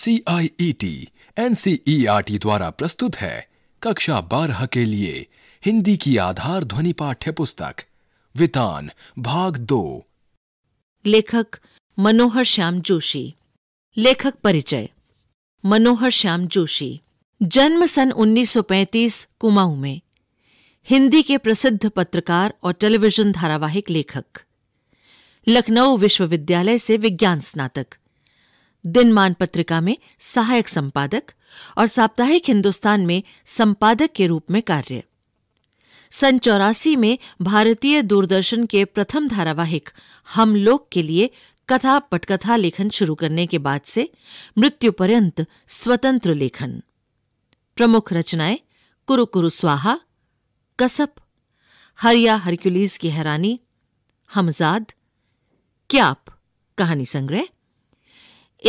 C I E T N C E R T द्वारा प्रस्तुत है कक्षा बारह के लिए हिंदी की आधार ध्वनि पाठ्य पुस्तक वितान भाग दो लेखक मनोहर श्याम जोशी लेखक परिचय मनोहर श्याम जोशी जन्म सन 1935 कुमाऊं में हिंदी के प्रसिद्ध पत्रकार और टेलीविजन धारावाहिक लेखक लखनऊ विश्वविद्यालय से विज्ञान स्नातक दिनमान पत्रिका में सहायक संपादक और साप्ताहिक हिंदुस्तान में संपादक के रूप में कार्य सन चौरासी में भारतीय दूरदर्शन के प्रथम धारावाहिक हम लोग के लिए कथा पटकथा लेखन शुरू करने के बाद से मृत्यु पर्यंत स्वतंत्र लेखन प्रमुख रचनाएं कुरु कुरु स्वाहा कसप हरिया हरक्यूलीज की हैरानी हमजाद क्याप कहानी संग्रह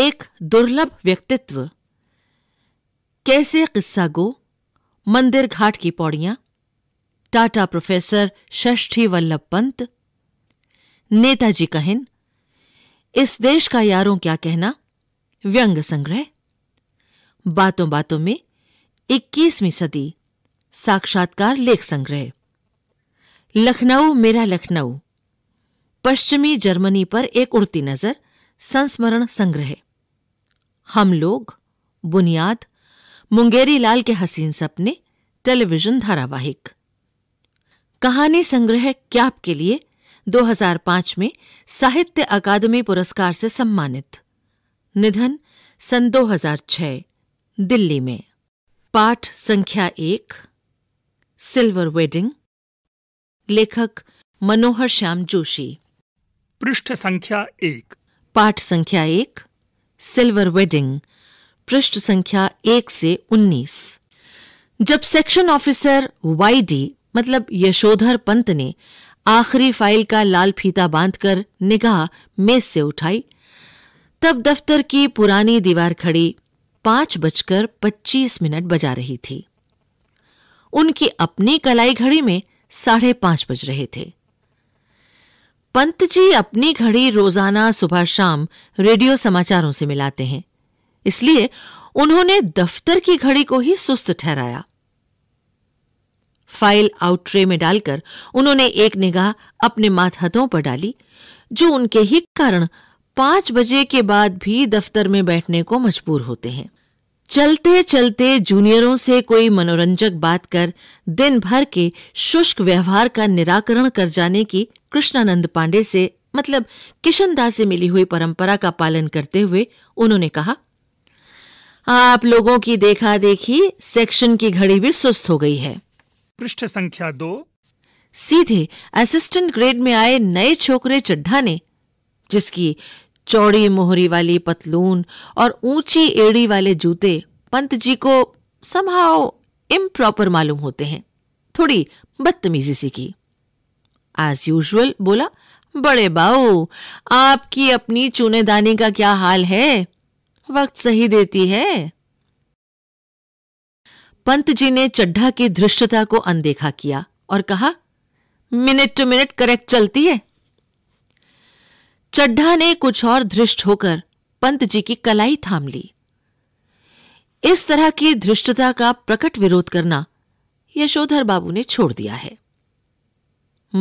एक दुर्लभ व्यक्तित्व कैसे किस्सा गो मंदिर घाट की पौड़ियां टाटा प्रोफेसर षष्ठी वल्लभ पंत नेताजी कहन इस देश का यारों क्या कहना व्यंग संग्रह बातों बातों में 21वीं सदी साक्षात्कार लेख संग्रह लखनऊ मेरा लखनऊ पश्चिमी जर्मनी पर एक उड़ती नजर संस्मरण संग्रह हम लोग बुनियाद मुंगेरी लाल के हसीन सपने टेलीविजन धारावाहिक कहानी संग्रह क्याप के लिए 2005 में साहित्य अकादमी पुरस्कार से सम्मानित निधन सन 2006 दिल्ली में पाठ संख्या एक सिल्वर वेडिंग लेखक मनोहर श्याम जोशी पृष्ठ संख्या एक पाठ संख्या एक सिल्वर वेडिंग पृष्ठ संख्या एक से उन्नीस जब सेक्शन ऑफिसर वाईडी मतलब यशोधर पंत ने आखिरी फाइल का लाल फीता बांधकर निगाह मेज से उठाई तब दफ्तर की पुरानी दीवार खड़ी पांच बजकर पच्चीस मिनट बजा रही थी उनकी अपनी कलाई घड़ी में साढ़े पांच बज रहे थे पंत जी अपनी घड़ी रोजाना सुबह शाम रेडियो समाचारों से मिलाते हैं इसलिए उन्होंने दफ्तर की घड़ी को ही सुस्त ठहराया फाइल आउटट्रे में डालकर उन्होंने एक निगाह अपने माथहतों पर डाली जो उनके ही कारण पांच बजे के बाद भी दफ्तर में बैठने को मजबूर होते हैं चलते चलते जूनियरों से कोई मनोरंजक बात कर दिन भर के शुष्क व्यवहार का निराकरण कर जाने की कृष्णानंद पांडे से मतलब किशन दास से मिली हुई परंपरा का पालन करते हुए उन्होंने कहा आप लोगों की देखा देखी सेक्शन की घड़ी भी सुस्त हो गई है पृष्ठ संख्या दो सीधे असिस्टेंट ग्रेड में आए नए छोकरे चड्ढा ने जिसकी चौड़ी मोहरी वाली पतलून और ऊंची एड़ी वाले जूते पंत जी को समहाओ इम्प्रॉपर मालूम होते हैं थोड़ी बदतमीजी सी की एज यूजल बोला बड़े बाऊ आपकी अपनी चूनेदानी का क्या हाल है वक्त सही देती है पंत जी ने चड्ढा की धृष्टता को अनदेखा किया और कहा मिनट टू मिनट करेक्ट चलती है चड्ढा ने कुछ और धृष्ट होकर पंत जी की कलाई थाम ली इस तरह की धृष्टता का प्रकट विरोध करना यशोधर बाबू ने छोड़ दिया है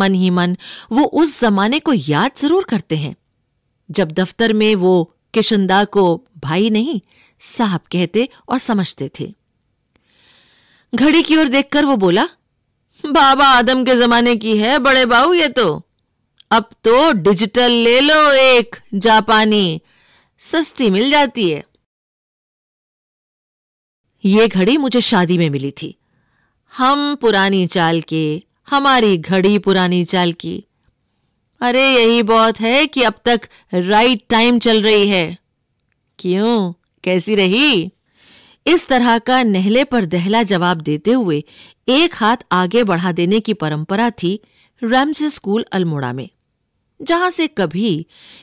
मन ही मन वो उस जमाने को याद जरूर करते हैं जब दफ्तर में वो किशनदा को भाई नहीं साहब कहते और समझते थे घड़ी की ओर देखकर वो बोला बाबा आदम के जमाने की है बड़े बाबू ये तो अब तो डिजिटल ले लो एक जापानी सस्ती मिल जाती है ये घड़ी मुझे शादी में मिली थी हम पुरानी चाल के हमारी घड़ी पुरानी चाल की अरे यही बहुत है कि अब तक राइट टाइम चल रही है क्यों कैसी रही इस तरह का नहले पर दहला जवाब देते हुए एक हाथ आगे बढ़ा देने की परंपरा थी रैमसे स्कूल अल्मोड़ा में जहां से कभी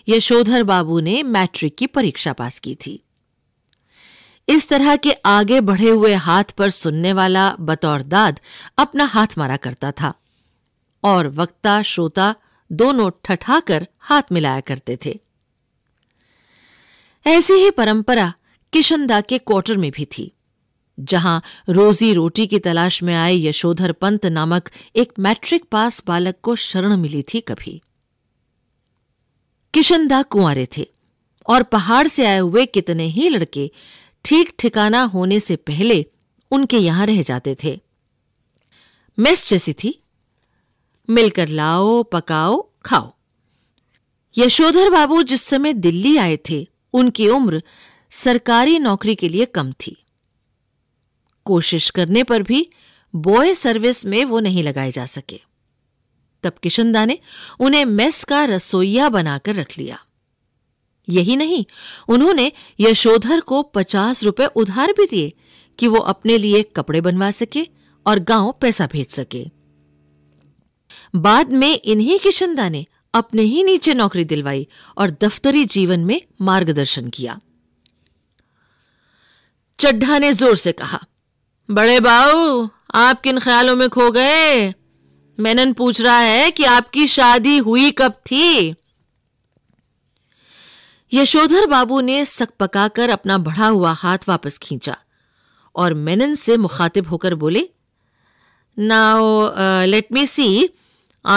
यशोधर बाबू ने मैट्रिक की परीक्षा पास की थी इस तरह के आगे बढ़े हुए हाथ पर सुनने वाला बतौर दाद अपना हाथ मारा करता था और वक्ता श्रोता दोनों ठठाकर हाथ मिलाया करते थे ऐसी ही परंपरा किशनदा के क्वार्टर में भी थी जहां रोजी रोटी की तलाश में आए यशोधर पंत नामक एक मैट्रिक पास बालक को शरण मिली थी कभी किशनदा कुआरे थे और पहाड़ से आए हुए कितने ही लड़के ठीक ठिकाना होने से पहले उनके यहां रह जाते थे मेस जैसी थी मिलकर लाओ पकाओ खाओ यशोधर बाबू जिस समय दिल्ली आए थे उनकी उम्र सरकारी नौकरी के लिए कम थी कोशिश करने पर भी बॉय सर्विस में वो नहीं लगाए जा सके तब किशनदा ने उन्हें मेस का रसोइया बनाकर रख लिया यही नहीं उन्होंने यशोधर को पचास रुपए उधार भी दिए कि वो अपने लिए कपड़े बनवा सके और गांव पैसा भेज सके बाद में इन्हीं किशनदा ने अपने ही नीचे नौकरी दिलवाई और दफ्तरी जीवन में मार्गदर्शन किया चड्ढा ने जोर से कहा बड़े बाऊ आप किन ख्यालों में खो गए मेनन पूछ रहा है कि आपकी शादी हुई कब थी यशोधर बाबू ने सक पकाकर अपना बढ़ा हुआ हाथ वापस खींचा और मेनन से मुखातिब होकर बोले now let me see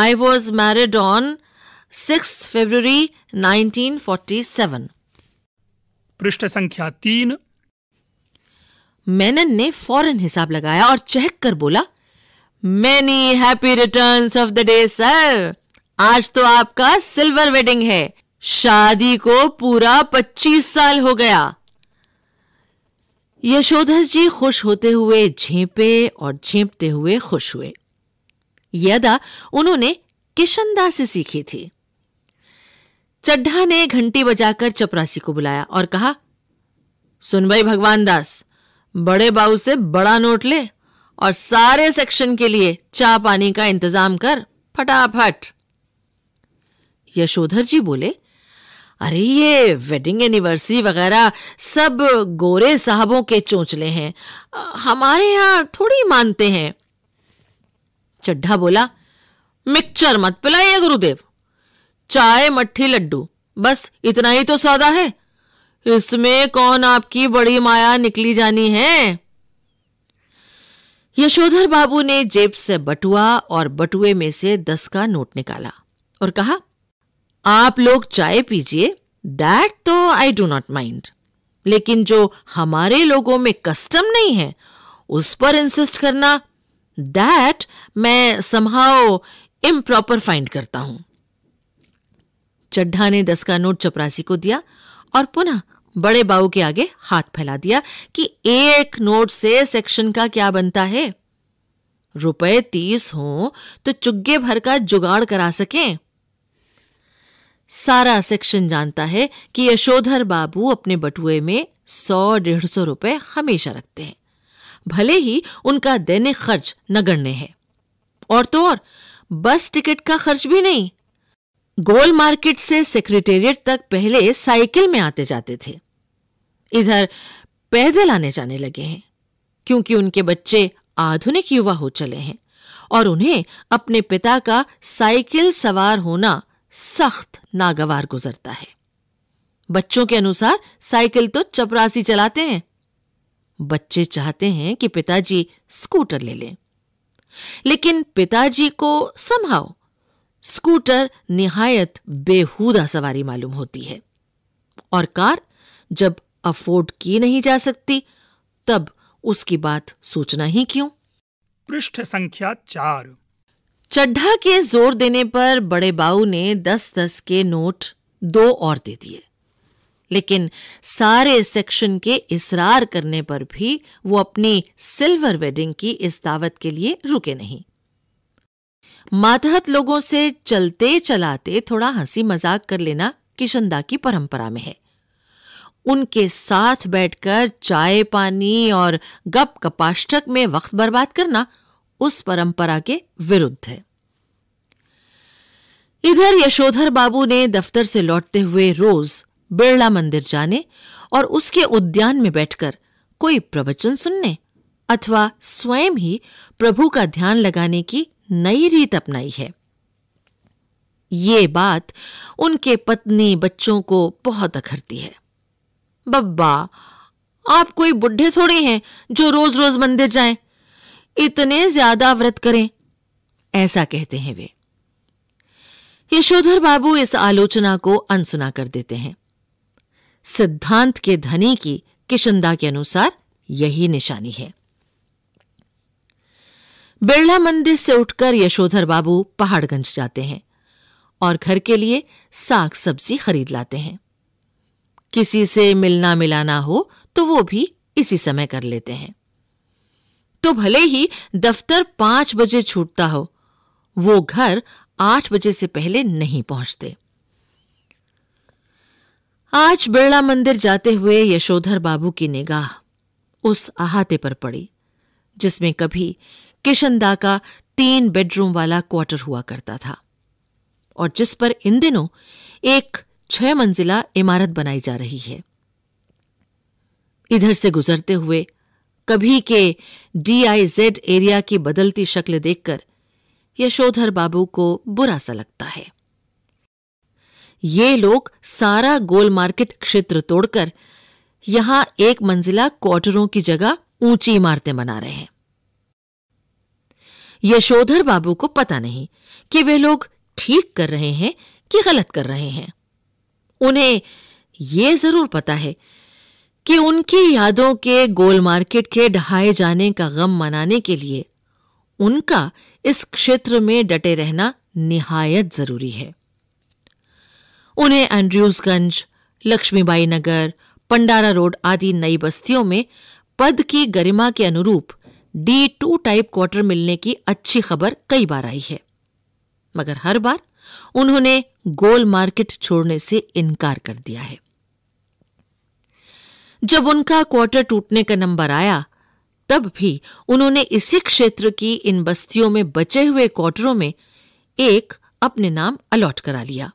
I was married on six February 1947 पृष्ठ संख्या तीन मेनन ने फौरन हिसाब लगाया और चेक कर बोला many happy return of the day sir आज तो आपका सिल्वर वेडिंग है शादी को पूरा पच्चीस साल हो गया यशोधर जी खुश होते हुए झेपे और झेपते हुए खुश हुए यदा उन्होंने किशनदा से सीखी थी चड्ढा ने घंटी बजाकर चपरासी को बुलाया और कहा सुन भाई भगवान दास बड़े बाबू से बड़ा नोट ले और सारे सेक्शन के लिए चा पानी का इंतजाम कर फटाफट यशोधर जी बोले अरे ये वेडिंग एनिवर्सरी वगैरह सब गोरे साहबों के चोंचले हैं हमारे यहां थोड़ी मानते हैं चड्ढा बोला मिक्सचर मत पिलाइए गुरुदेव चाय मट्ठी लड्डू बस इतना ही तो सौदा है इसमें कौन आपकी बड़ी माया निकली जानी है यशोधर बाबू ने जेब से बटुआ और बटुए में से दस का नोट निकाला और कहा आप लोग चाय पीजिए दैट तो आई डू नॉट माइंड लेकिन जो हमारे लोगों में कस्टम नहीं है उस पर इंसिस्ट करना दैट मैं समहाओ इम्प्रॉपर फाइंड करता हूं चड्ढा ने दस का नोट चपरासी को दिया और पुनः बड़े बाबू के आगे हाथ फैला दिया कि एक नोट से सेक्शन का क्या बनता है रुपए तीस हो तो चुग्गे भर का जुगाड़ करा सकें सारा सेक्शन जानता है कि यशोधर बाबू अपने बटुए में सौ डेढ़ सौ रुपए हमेशा रखते हैं भले ही उनका दैनिक खर्च नगण्य है और तो और बस टिकट का खर्च भी नहीं गोल मार्केट से सेक्रेटेरिएट तक पहले साइकिल में आते जाते थे इधर पैदल आने जाने लगे हैं क्योंकि उनके बच्चे आधुनिक युवा हो चले हैं और उन्हें अपने पिता का साइकिल सवार होना सख्त नागवार गुजरता है बच्चों के अनुसार साइकिल तो चपरासी चलाते हैं बच्चे चाहते हैं कि पिताजी स्कूटर ले लें लेकिन पिताजी को संभाव स्कूटर निहायत बेहूदा सवारी मालूम होती है और कार जब अफोर्ड की नहीं जा सकती तब उसकी बात सोचना ही क्यों पृष्ठ संख्या चार चड्ढा के जोर देने पर बड़े बाऊ ने दस दस के नोट दो और दे दिए लेकिन सारे सेक्शन के इसरार करने पर भी वो अपनी सिल्वर वेडिंग की इस दावत के लिए रुके नहीं मातहत लोगों से चलते चलाते थोड़ा हंसी मजाक कर लेना किशनदा की परंपरा में है उनके साथ बैठकर चाय पानी और गप कपाष्टक में वक्त बर्बाद करना उस परंपरा के विरुद्ध है इधर यशोधर बाबू ने दफ्तर से लौटते हुए रोज बिरला मंदिर जाने और उसके उद्यान में बैठकर कोई प्रवचन सुनने अथवा स्वयं ही प्रभु का ध्यान लगाने की नई रीत अपनाई है ये बात उनके पत्नी बच्चों को बहुत अखरती है बब्बा आप कोई बुढ़े थोड़े हैं जो रोज रोज मंदिर जाएं इतने ज्यादा व्रत करें ऐसा कहते हैं वे यशोधर बाबू इस आलोचना को अनसुना कर देते हैं सिद्धांत के धनी की किशनदा के अनुसार यही निशानी है बिरला मंदिर से उठकर यशोधर बाबू पहाड़गंज जाते हैं और घर के लिए साग सब्जी खरीद लाते हैं किसी से मिलना मिलाना हो तो वो भी इसी समय कर लेते हैं तो भले ही दफ्तर पांच बजे छूटता हो वो घर आठ बजे से पहले नहीं पहुंचते आज बिरला मंदिर जाते हुए यशोधर बाबू की निगाह उस अहाते पर पड़ी जिसमें कभी किशनदा का तीन बेडरूम वाला क्वार्टर हुआ करता था और जिस पर इन दिनों एक छह मंजिला इमारत बनाई जा रही है इधर से गुजरते हुए कभी के डीआईजेड एरिया की बदलती शक्ल देखकर यशोधर बाबू को बुरा सा लगता है ये लोग सारा गोल मार्केट क्षेत्र तोड़कर यहां एक मंजिला क्वार्टरों की जगह ऊंची इमारतें बना रहे हैं यशोधर बाबू को पता नहीं कि वे लोग ठीक कर रहे हैं कि गलत कर रहे हैं उन्हें ये जरूर पता है कि उनकी यादों के गोल मार्केट के ढहाए जाने का गम मनाने के लिए उनका इस क्षेत्र में डटे रहना निहायत जरूरी है उन्हें एंड्रयूजगंज लक्ष्मीबाई नगर पंडारा रोड आदि नई बस्तियों में पद की गरिमा के अनुरूप डी टू टाइप क्वार्टर मिलने की अच्छी खबर कई बार आई है मगर हर बार उन्होंने गोल मार्केट छोड़ने से इनकार कर दिया है जब उनका क्वार्टर टूटने का नंबर आया तब भी उन्होंने इसी क्षेत्र की इन बस्तियों में बचे हुए क्वार्टरों में एक अपने नाम अलॉट करा लिया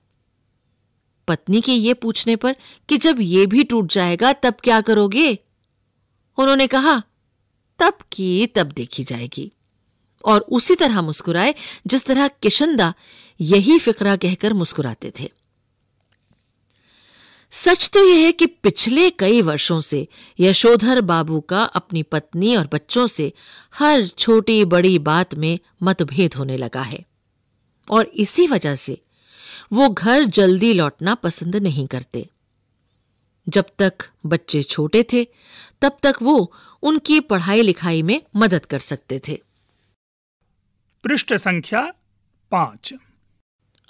पत्नी के ये पूछने पर कि जब ये भी टूट जाएगा तब क्या करोगे उन्होंने कहा तब की तब देखी जाएगी और उसी तरह मुस्कुराए जिस तरह किशनदा यही फिक्रा कहकर मुस्कुराते थे सच तो यह है कि पिछले कई वर्षों से यशोधर बाबू का अपनी पत्नी और बच्चों से हर छोटी बड़ी बात में मतभेद होने लगा है और इसी वजह से वो घर जल्दी लौटना पसंद नहीं करते जब तक बच्चे छोटे थे तब तक वो उनकी पढ़ाई लिखाई में मदद कर सकते थे पृष्ठ संख्या पांच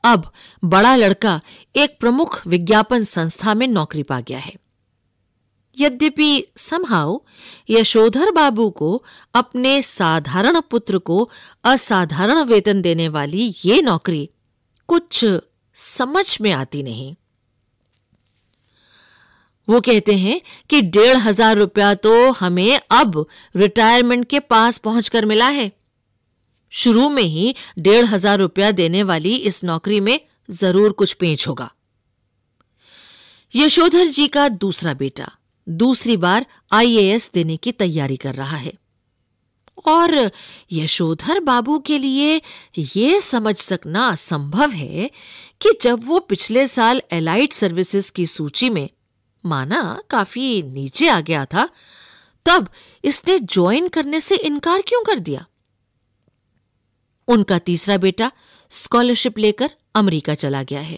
अब बड़ा लड़का एक प्रमुख विज्ञापन संस्था में नौकरी पा गया है यद्यपि समहाउ यशोधर बाबू को अपने साधारण पुत्र को असाधारण वेतन देने वाली ये नौकरी कुछ समझ में आती नहीं वो कहते हैं कि डेढ़ हजार रुपया तो हमें अब रिटायरमेंट के पास पहुंचकर मिला है शुरू में ही डेढ़ हजार रुपया देने वाली इस नौकरी में जरूर कुछ पेंच होगा यशोधर जी का दूसरा बेटा दूसरी बार आईएएस देने की तैयारी कर रहा है और यशोधर बाबू के लिए यह समझ सकना असंभव है कि जब वो पिछले साल एलाइट सर्विसेज की सूची में माना काफी नीचे आ गया था तब इसने ज्वाइन करने से इनकार क्यों कर दिया उनका तीसरा बेटा स्कॉलरशिप लेकर अमेरिका चला गया है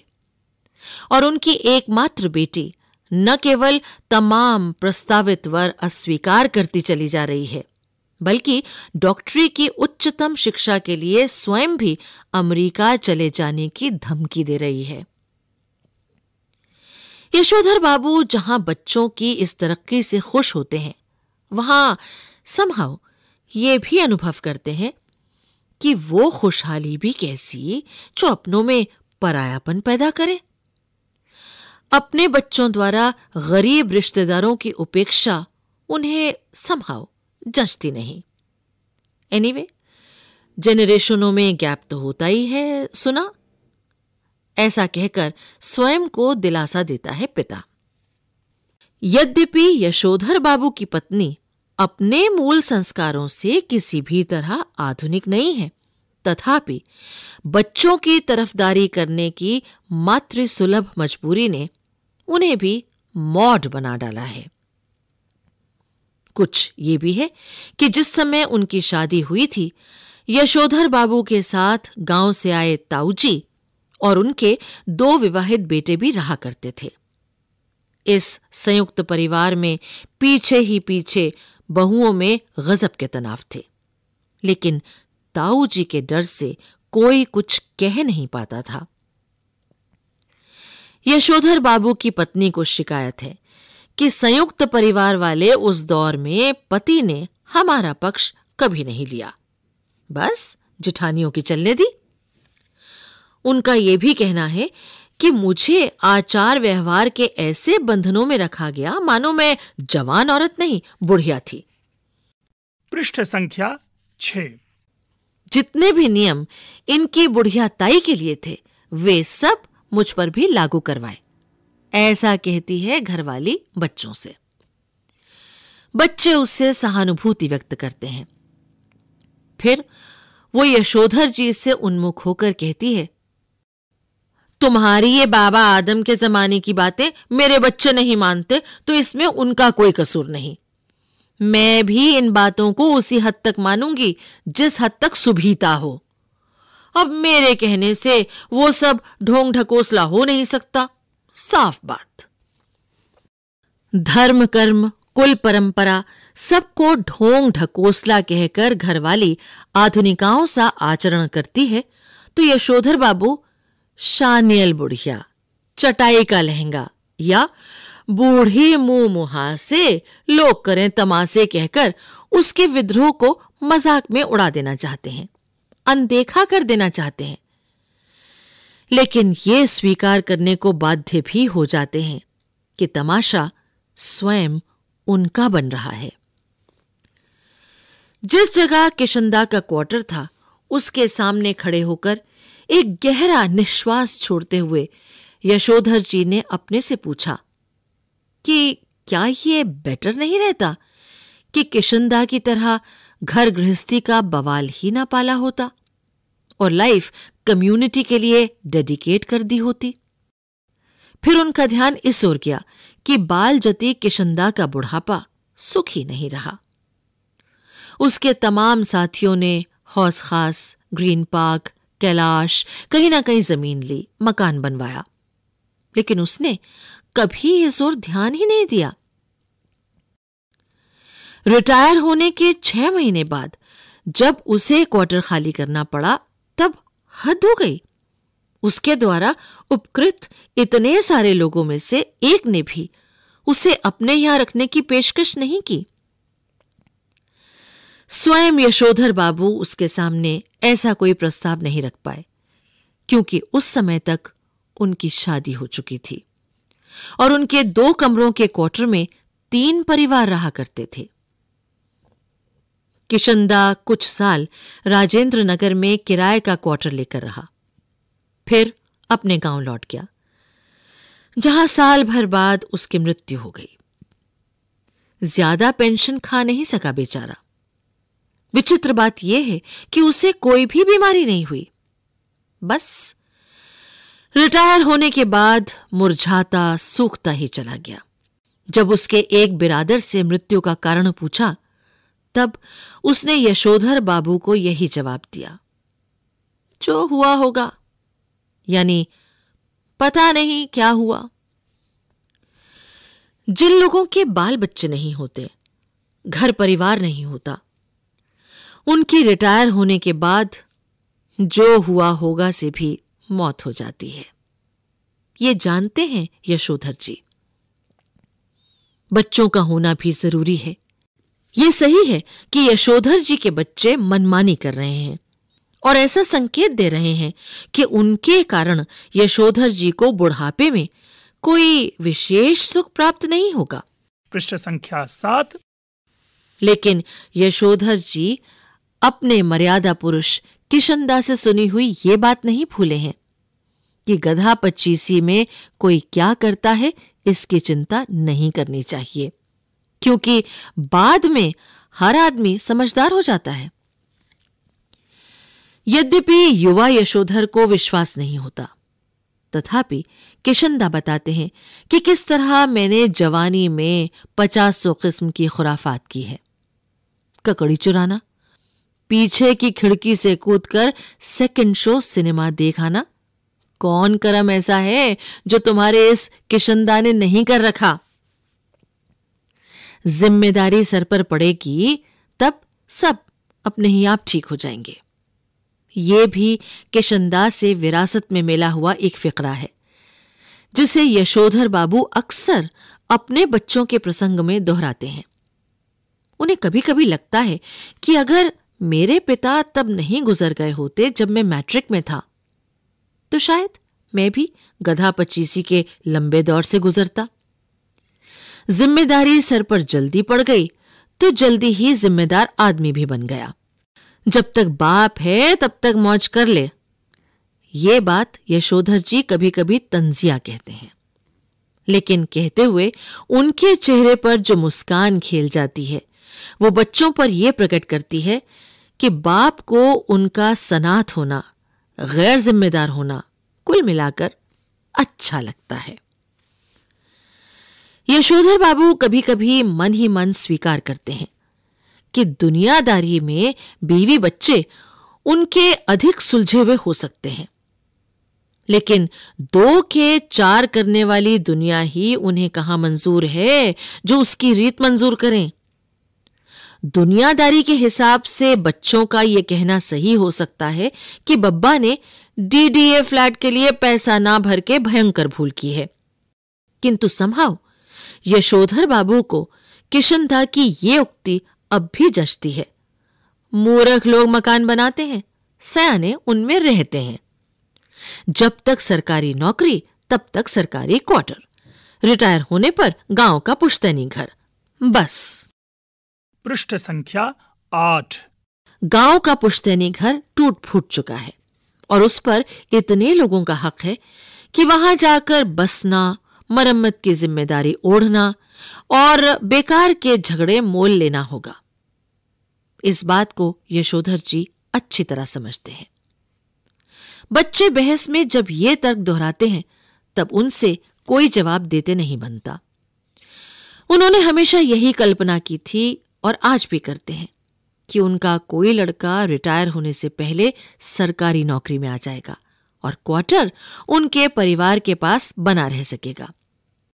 और उनकी एकमात्र बेटी न केवल तमाम प्रस्तावित वर अस्वीकार करती चली जा रही है बल्कि डॉक्टरी की उच्चतम शिक्षा के लिए स्वयं भी अमेरिका चले जाने की धमकी दे रही है यशोधर बाबू जहां बच्चों की इस तरक्की से खुश होते हैं वहां समहाउ ये भी अनुभव करते हैं कि वो खुशहाली भी कैसी जो अपनों में परायापन पैदा करे अपने बच्चों द्वारा गरीब रिश्तेदारों की उपेक्षा उन्हें संभाव जंचती नहीं एनीवे anyway, जनरेशनों में गैप तो होता ही है सुना ऐसा कहकर स्वयं को दिलासा देता है पिता यद्यपि यशोधर बाबू की पत्नी अपने मूल संस्कारों से किसी भी तरह आधुनिक नहीं है तथापि बच्चों की तरफदारी करने की मातृ सुलभ मजबूरी ने उन्हें भी मॉड बना डाला है कुछ ये भी है कि जिस समय उनकी शादी हुई थी यशोधर बाबू के साथ गांव से आए ताऊजी और उनके दो विवाहित बेटे भी रहा करते थे इस संयुक्त परिवार में पीछे ही पीछे बहुओं में गजब के तनाव थे लेकिन ताऊ जी के डर से कोई कुछ कह नहीं पाता था यशोधर बाबू की पत्नी को शिकायत है कि संयुक्त परिवार वाले उस दौर में पति ने हमारा पक्ष कभी नहीं लिया बस जिठानियों की चलने दी उनका यह भी कहना है कि मुझे आचार व्यवहार के ऐसे बंधनों में रखा गया मानो मैं जवान औरत नहीं बुढ़िया थी पृष्ठ संख्या छ जितने भी नियम इनकी बुढ़िया ताई के लिए थे वे सब मुझ पर भी लागू करवाए ऐसा कहती है घरवाली बच्चों से बच्चे उससे सहानुभूति व्यक्त करते हैं फिर वो यशोधर जी से उन्मुख होकर कहती है तुम्हारी ये बाबा आदम के जमाने की बातें मेरे बच्चे नहीं मानते तो इसमें उनका कोई कसूर नहीं मैं भी इन बातों को उसी हद तक मानूंगी जिस हद तक सुभीता हो अब मेरे कहने से वो सब ढोंग ढकोसला हो नहीं सकता साफ बात धर्म कर्म कुल परंपरा सबको ढोंग ढकोसला कहकर घरवाली आधुनिकाओं सा आचरण करती है तो यशोधर बाबू शानियल बुढ़िया चटाई का लहंगा या बूढ़ी मुंह मुहा से लोग करें तमाशे कहकर उसके विद्रोह को मजाक में उड़ा देना चाहते हैं अनदेखा कर देना चाहते हैं लेकिन ये स्वीकार करने को बाध्य भी हो जाते हैं कि तमाशा स्वयं उनका बन रहा है जिस जगह किशनदा का क्वार्टर था उसके सामने खड़े होकर एक गहरा निश्वास छोड़ते हुए यशोधर जी ने अपने से पूछा कि क्या ये बेटर नहीं रहता कि किशनदा की तरह घर गृहस्थी का बवाल ही ना पाला होता और लाइफ कम्युनिटी के लिए डेडिकेट कर दी होती फिर उनका ध्यान इस ओर गया कि बाल जती किशनदा का बुढ़ापा सुखी नहीं रहा उसके तमाम साथियों ने हौस खास ग्रीन पार्क कैलाश कहीं ना कहीं जमीन ली मकान बनवाया लेकिन उसने कभी इस ओर ध्यान ही नहीं दिया रिटायर होने के छह महीने बाद जब उसे क्वार्टर खाली करना पड़ा तब हद हो गई उसके द्वारा उपकृत इतने सारे लोगों में से एक ने भी उसे अपने यहां रखने की पेशकश नहीं की स्वयं यशोधर बाबू उसके सामने ऐसा कोई प्रस्ताव नहीं रख पाए क्योंकि उस समय तक उनकी शादी हो चुकी थी और उनके दो कमरों के क्वार्टर में तीन परिवार रहा करते थे किशनदा कुछ साल राजेंद्र नगर में किराए का क्वार्टर लेकर रहा फिर अपने गांव लौट गया जहां साल भर बाद उसकी मृत्यु हो गई ज्यादा पेंशन खा नहीं सका बेचारा विचित्र बात यह है कि उसे कोई भी बीमारी नहीं हुई बस रिटायर होने के बाद मुरझाता सूखता ही चला गया जब उसके एक बिरादर से मृत्यु का कारण पूछा तब उसने यशोधर बाबू को यही जवाब दिया जो हुआ होगा यानी पता नहीं क्या हुआ जिन लोगों के बाल बच्चे नहीं होते घर परिवार नहीं होता उनकी रिटायर होने के बाद जो हुआ होगा से भी मौत हो जाती है ये जानते हैं यशोधर जी बच्चों का होना भी जरूरी है ये सही है कि यशोधर जी के बच्चे मनमानी कर रहे हैं और ऐसा संकेत दे रहे हैं कि उनके कारण यशोधर जी को बुढ़ापे में कोई विशेष सुख प्राप्त नहीं होगा पृष्ठ संख्या सात लेकिन यशोधर जी अपने मर्यादा पुरुष किशनदा से सुनी हुई ये बात नहीं भूले हैं कि गधा पच्चीसी में कोई क्या करता है इसकी चिंता नहीं करनी चाहिए क्योंकि बाद में हर आदमी समझदार हो जाता है यद्यपि युवा यशोधर को विश्वास नहीं होता तथापि किशनदा बताते हैं कि किस तरह मैंने जवानी में पचास सौ किस्म की खुराफात की है ककड़ी चुराना पीछे की खिड़की से कूदकर सेकंड शो सिनेमा देखाना कौन करम ऐसा है जो तुम्हारे इस किशनदा ने नहीं कर रखा जिम्मेदारी सर पर पड़ेगी तब सब अपने ही आप ठीक हो जाएंगे ये भी किशनदा से विरासत में मिला हुआ एक फिक्रा है जिसे यशोधर बाबू अक्सर अपने बच्चों के प्रसंग में दोहराते हैं उन्हें कभी कभी लगता है कि अगर मेरे पिता तब नहीं गुजर गए होते जब मैं मैट्रिक में था तो शायद मैं भी गधा पच्चीसी के लंबे दौर से गुजरता जिम्मेदारी सर पर जल्दी पड़ गई तो जल्दी ही जिम्मेदार आदमी भी बन गया जब तक बाप है तब तक मौज कर ले ये बात यशोधर जी कभी कभी तंजिया कहते हैं लेकिन कहते हुए उनके चेहरे पर जो मुस्कान खेल जाती है वो बच्चों पर यह प्रकट करती है कि बाप को उनका सनात होना गैर जिम्मेदार होना कुल मिलाकर अच्छा लगता है यशोधर बाबू कभी कभी मन ही मन स्वीकार करते हैं कि दुनियादारी में बीवी बच्चे उनके अधिक सुलझे हुए हो सकते हैं लेकिन दो के चार करने वाली दुनिया ही उन्हें कहा मंजूर है जो उसकी रीत मंजूर करें दुनियादारी के हिसाब से बच्चों का ये कहना सही हो सकता है कि बब्बा ने डीडीए फ्लैट के लिए पैसा ना भर के भयंकर भूल की है किंतु संभाव यशोधर बाबू को किशनदा की ये उक्ति अब भी जचती है मूर्ख लोग मकान बनाते हैं सयाने उनमें रहते हैं जब तक सरकारी नौकरी तब तक सरकारी क्वार्टर रिटायर होने पर गांव का पुश्तैनी घर बस पृष्ठ संख्या आठ गांव का पुश्तैनी घर टूट फूट चुका है और उस पर इतने लोगों का हक है कि वहां जाकर बसना मरम्मत की जिम्मेदारी ओढ़ना और बेकार के झगड़े मोल लेना होगा इस बात को यशोधर जी अच्छी तरह समझते हैं बच्चे बहस में जब ये तर्क दोहराते हैं तब उनसे कोई जवाब देते नहीं बनता उन्होंने हमेशा यही कल्पना की थी और आज भी करते हैं कि उनका कोई लड़का रिटायर होने से पहले सरकारी नौकरी में आ जाएगा और क्वार्टर उनके परिवार के पास बना रह सकेगा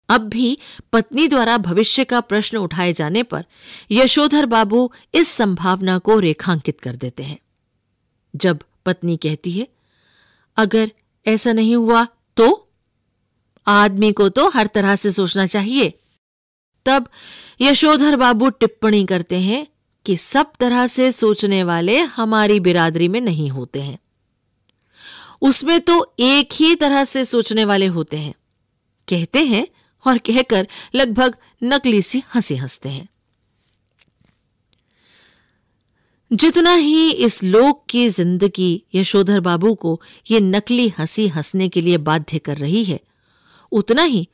अब भी पत्नी द्वारा भविष्य का प्रश्न उठाए जाने पर यशोधर बाबू इस संभावना को रेखांकित कर देते हैं जब पत्नी कहती है अगर ऐसा नहीं हुआ तो आदमी को तो हर तरह से सोचना चाहिए तब यशोधर बाबू टिप्पणी करते हैं कि सब तरह से सोचने वाले हमारी बिरादरी में नहीं होते हैं उसमें तो एक ही तरह से सोचने वाले होते हैं कहते हैं और कहकर लगभग नकली सी हंसी हंसते हैं जितना ही इस लोक की जिंदगी यशोधर बाबू को ये नकली हंसी हंसने के लिए बाध्य कर रही है उतना ही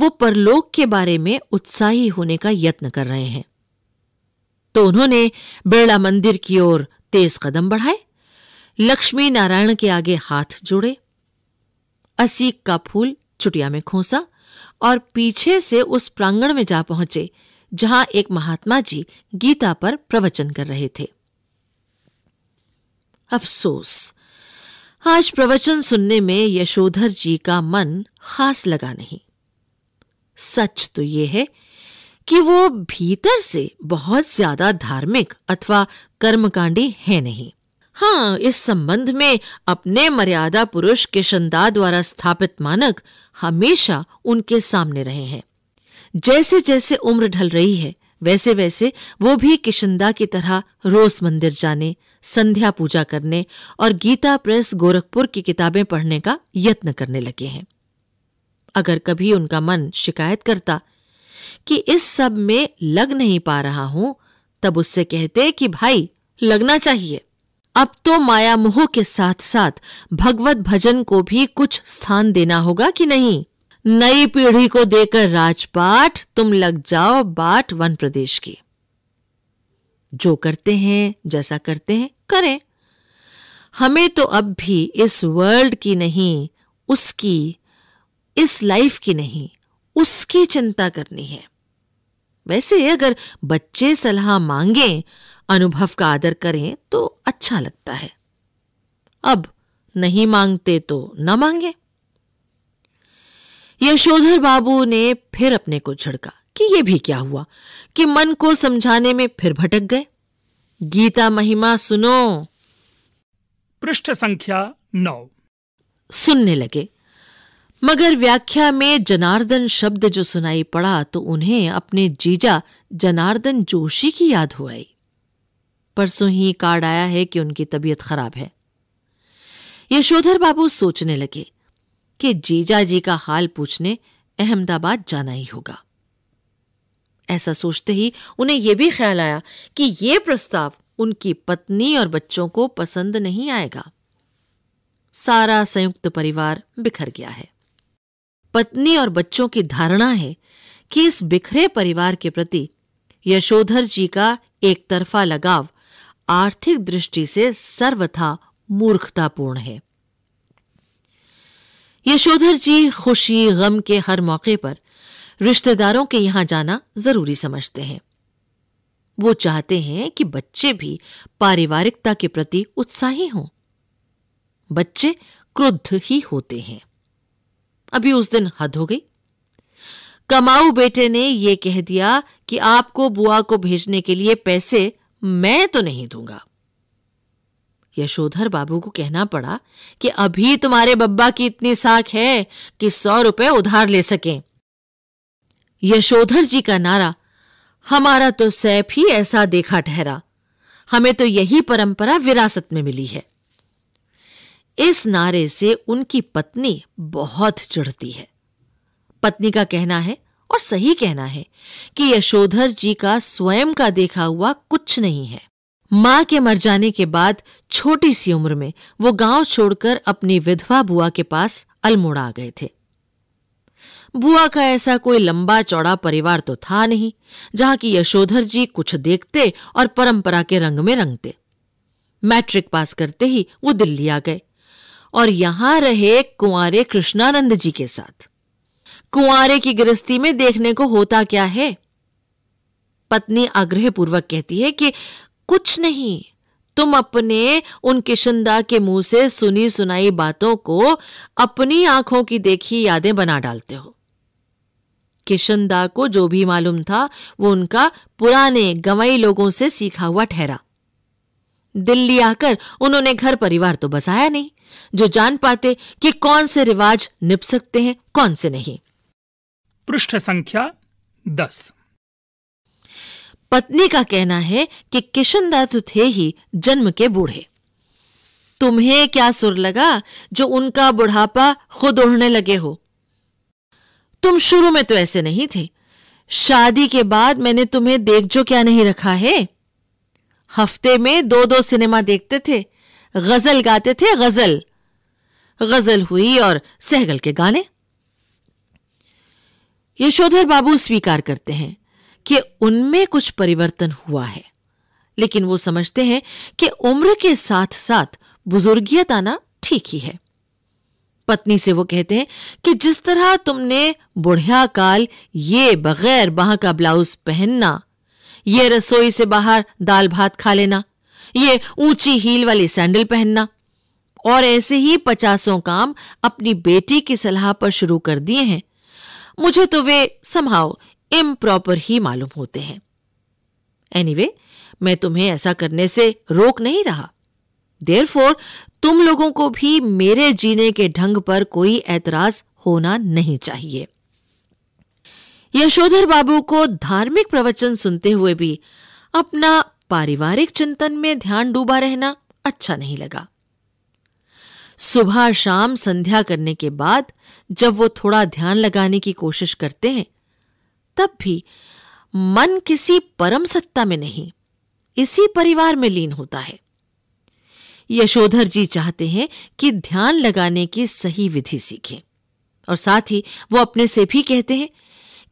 वो परलोक के बारे में उत्साही होने का यत्न कर रहे हैं तो उन्होंने बिरला मंदिर की ओर तेज कदम बढ़ाए लक्ष्मी नारायण के आगे हाथ जोड़े असीक का फूल चुटिया में खोसा और पीछे से उस प्रांगण में जा पहुंचे जहां एक महात्मा जी गीता पर प्रवचन कर रहे थे अफसोस आज प्रवचन सुनने में यशोधर जी का मन खास लगा नहीं सच तो ये है कि वो भीतर से बहुत ज्यादा धार्मिक अथवा कर्मकांडी है नहीं हाँ इस संबंध में अपने मर्यादा पुरुष किशनदा द्वारा स्थापित मानक हमेशा उनके सामने रहे हैं जैसे जैसे उम्र ढल रही है वैसे वैसे वो भी किशनदा की तरह रोज मंदिर जाने संध्या पूजा करने और गीता प्रेस गोरखपुर की किताबें पढ़ने का यत्न करने लगे हैं अगर कभी उनका मन शिकायत करता कि इस सब में लग नहीं पा रहा हूं तब उससे कहते कि भाई लगना चाहिए अब तो माया मोह के साथ साथ भगवत भजन को भी कुछ स्थान देना होगा कि नहीं नई पीढ़ी को देकर राजपाट तुम लग जाओ बाट वन प्रदेश की जो करते हैं जैसा करते हैं करें हमें तो अब भी इस वर्ल्ड की नहीं उसकी इस लाइफ की नहीं उसकी चिंता करनी है वैसे अगर बच्चे सलाह मांगे अनुभव का आदर करें तो अच्छा लगता है अब नहीं मांगते तो न मांगे यशोधर बाबू ने फिर अपने को झड़का कि यह भी क्या हुआ कि मन को समझाने में फिर भटक गए गीता महिमा सुनो पृष्ठ संख्या नौ सुनने लगे मगर व्याख्या में जनार्दन शब्द जो सुनाई पड़ा तो उन्हें अपने जीजा जनार्दन जोशी की याद हो आई परसों ही कार्ड आया है कि उनकी तबीयत खराब है यशोधर बाबू सोचने लगे कि जीजा जी का हाल पूछने अहमदाबाद जाना ही होगा ऐसा सोचते ही उन्हें यह भी ख्याल आया कि यह प्रस्ताव उनकी पत्नी और बच्चों को पसंद नहीं आएगा सारा संयुक्त परिवार बिखर गया है पत्नी और बच्चों की धारणा है कि इस बिखरे परिवार के प्रति यशोधर जी का एक तरफा लगाव आर्थिक दृष्टि से सर्वथा मूर्खतापूर्ण है यशोधर जी खुशी गम के हर मौके पर रिश्तेदारों के यहां जाना जरूरी समझते हैं वो चाहते हैं कि बच्चे भी पारिवारिकता के प्रति उत्साही हों बच्चे क्रुद्ध ही होते हैं अभी उस दिन हद हो गई कमाऊ बेटे ने यह कह दिया कि आपको बुआ को भेजने के लिए पैसे मैं तो नहीं दूंगा यशोधर बाबू को कहना पड़ा कि अभी तुम्हारे बब्बा की इतनी साख है कि सौ रुपए उधार ले सकें यशोधर जी का नारा हमारा तो सैफ ही ऐसा देखा ठहरा हमें तो यही परंपरा विरासत में मिली है इस नारे से उनकी पत्नी बहुत चिढ़ती है पत्नी का कहना है और सही कहना है कि यशोधर जी का स्वयं का देखा हुआ कुछ नहीं है मां के मर जाने के बाद छोटी सी उम्र में वो गांव छोड़कर अपनी विधवा बुआ के पास अल्मोड़ा आ गए थे बुआ का ऐसा कोई लंबा चौड़ा परिवार तो था नहीं जहां की यशोधर जी कुछ देखते और परंपरा के रंग में रंगते मैट्रिक पास करते ही वो दिल्ली आ गए और यहां रहे कुंवरे कृष्णानंद जी के साथ कुंवरे की गृहस्थी में देखने को होता क्या है पत्नी आग्रह पूर्वक कहती है कि कुछ नहीं तुम अपने उन किशनदा के मुंह से सुनी सुनाई बातों को अपनी आंखों की देखी यादें बना डालते हो किशनदा को जो भी मालूम था वो उनका पुराने गवाई लोगों से सीखा हुआ ठहरा दिल्ली आकर उन्होंने घर परिवार तो बसाया नहीं जो जान पाते कि कौन से रिवाज निप सकते हैं कौन से नहीं पृष्ठ संख्या दस पत्नी का कहना है कि किशनदा तो थे ही जन्म के बूढ़े तुम्हें क्या सुर लगा जो उनका बुढ़ापा खुद ओढ़ने लगे हो तुम शुरू में तो ऐसे नहीं थे शादी के बाद मैंने तुम्हें देख जो क्या नहीं रखा है हफ्ते में दो दो सिनेमा देखते थे गजल गाते थे गजल गजल हुई और सहगल के गाने यशोधर बाबू स्वीकार करते हैं कि उनमें कुछ परिवर्तन हुआ है लेकिन वो समझते हैं कि उम्र के साथ साथ बुजुर्गियत आना ठीक ही है पत्नी से वो कहते हैं कि जिस तरह तुमने बुढ़िया काल ये बगैर बाह का ब्लाउज पहनना ये रसोई से बाहर दाल भात खा लेना ये ऊंची हील वाली सैंडल पहनना और ऐसे ही पचासों काम अपनी बेटी की सलाह पर शुरू कर दिए हैं मुझे तो वे समहाव इम्प्रॉपर ही मालूम होते हैं एनीवे anyway, मैं तुम्हें ऐसा करने से रोक नहीं रहा देर तुम लोगों को भी मेरे जीने के ढंग पर कोई ऐतराज होना नहीं चाहिए यशोधर बाबू को धार्मिक प्रवचन सुनते हुए भी अपना पारिवारिक चिंतन में ध्यान डूबा रहना अच्छा नहीं लगा सुबह शाम संध्या करने के बाद जब वो थोड़ा ध्यान लगाने की कोशिश करते हैं तब भी मन किसी परम सत्ता में नहीं इसी परिवार में लीन होता है यशोधर जी चाहते हैं कि ध्यान लगाने की सही विधि सीखें और साथ ही वो अपने से भी कहते हैं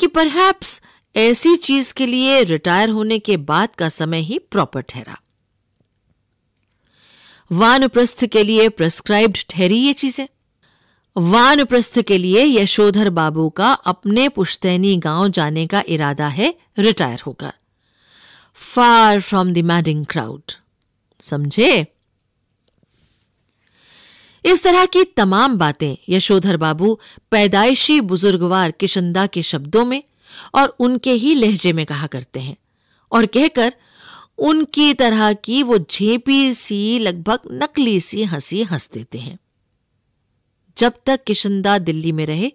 कि परहैप्स ऐसी चीज के लिए रिटायर होने के बाद का समय ही प्रॉपर ठहरा वानप्रस्थ के लिए प्रेस्क्राइब्ड ठहरी ये चीजें वानप्रस्थ के लिए यशोधर बाबू का अपने पुश्तैनी गांव जाने का इरादा है रिटायर होकर far from the madding crowd समझे इस तरह की तमाम बातें यशोधर बाबू पैदाइशी बुजुर्गवार किशंदा के शब्दों में और उनके ही लहजे में कहा करते हैं और कहकर उनकी तरह की वो झेपी सी लगभग नकली सी हंसी हंस देते हैं जब तक किशनदा दिल्ली में रहे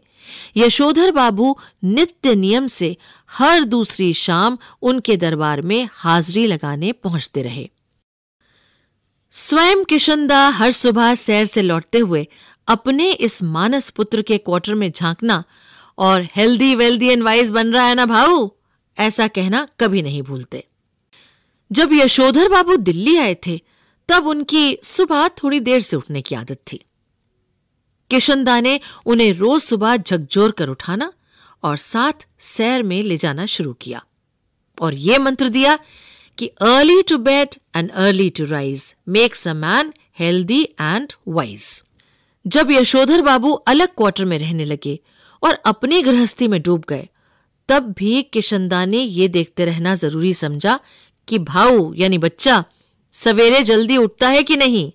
यशोधर बाबू नित्य नियम से हर दूसरी शाम उनके दरबार में हाजिरी लगाने पहुंचते रहे स्वयं किशनदा हर सुबह सैर से लौटते हुए अपने इस मानस पुत्र के क्वार्टर में झांकना और हेल्दी वेल्दी एंड वाइज बन रहा है ना भाऊ ऐसा कहना कभी नहीं भूलते जब यशोधर बाबू दिल्ली आए थे तब उनकी सुबह थोड़ी देर से उठने की आदत थी किशनदा ने उन्हें रोज सुबह झकझोर कर उठाना और साथ सैर में ले जाना शुरू किया और यह मंत्र दिया कि early to bed and early to rise makes a man healthy and wise जब यशोधर बाबू अलग क्वार्टर में रहने लगे और अपनी गृहस्थी में डूब गए तब भी किशनदा ने यह देखते रहना जरूरी समझा कि भाऊ यानी बच्चा सवेरे जल्दी उठता है कि नहीं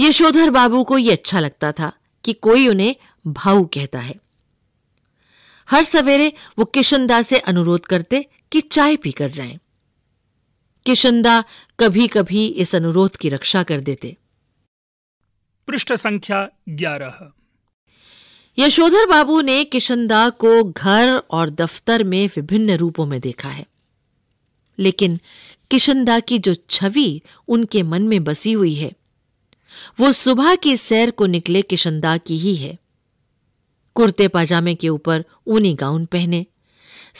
यशोधर बाबू को यह अच्छा लगता था कि कोई उन्हें भाऊ कहता है हर सवेरे वो किशनदा से अनुरोध करते कि चाय पीकर जाएं। किशनदा कभी कभी इस अनुरोध की रक्षा कर देते पृष्ठ संख्या ग्यारह यशोधर बाबू ने किशनदा को घर और दफ्तर में विभिन्न रूपों में देखा है लेकिन किशनदा की जो छवि उनके मन में बसी हुई है वो सुबह की सैर को निकले किशनदा की ही है कुर्ते पाजामे के ऊपर ऊनी गाउन पहने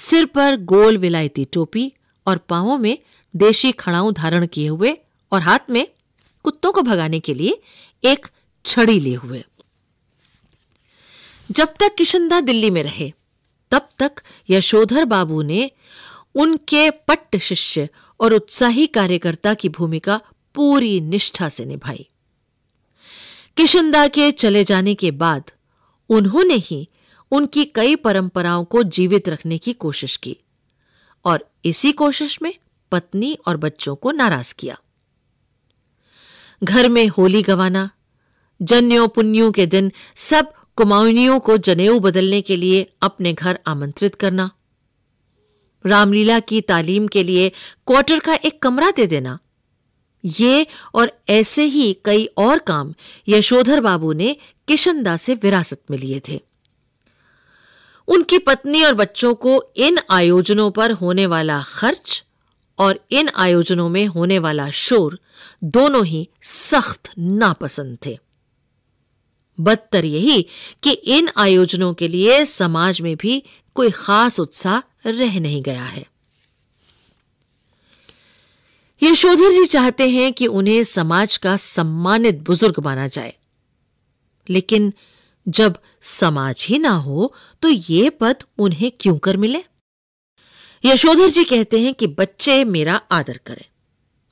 सिर पर गोल विलायती टोपी और पाओ में देशी खड़ाऊ धारण किए हुए और हाथ में कुत्तों को भगाने के लिए एक छड़ी लिए हुए जब तक किशनदा दिल्ली में रहे तब तक यशोधर बाबू ने उनके पट्ट शिष्य और उत्साही कार्यकर्ता की भूमिका पूरी निष्ठा से निभाई किशनदा के चले जाने के बाद उन्होंने ही उनकी कई परंपराओं को जीवित रखने की कोशिश की और इसी कोशिश में पत्नी और बच्चों को नाराज किया घर में होली गवाना जन्यो पुण्यों के दिन सब कुमाऊनियों को जनेऊ बदलने के लिए अपने घर आमंत्रित करना रामलीला की तालीम के लिए क्वार्टर का एक कमरा दे देना ये और ऐसे ही कई और काम यशोधर बाबू ने किशनदा से विरासत में लिए थे उनकी पत्नी और बच्चों को इन आयोजनों पर होने वाला खर्च और इन आयोजनों में होने वाला शोर दोनों ही सख्त नापसंद थे बदतर यही कि इन आयोजनों के लिए समाज में भी कोई खास उत्साह रह नहीं गया है यशोधर जी चाहते हैं कि उन्हें समाज का सम्मानित बुजुर्ग माना जाए लेकिन जब समाज ही ना हो तो ये पद उन्हें क्यों कर मिले यशोधर जी कहते हैं कि बच्चे मेरा आदर करें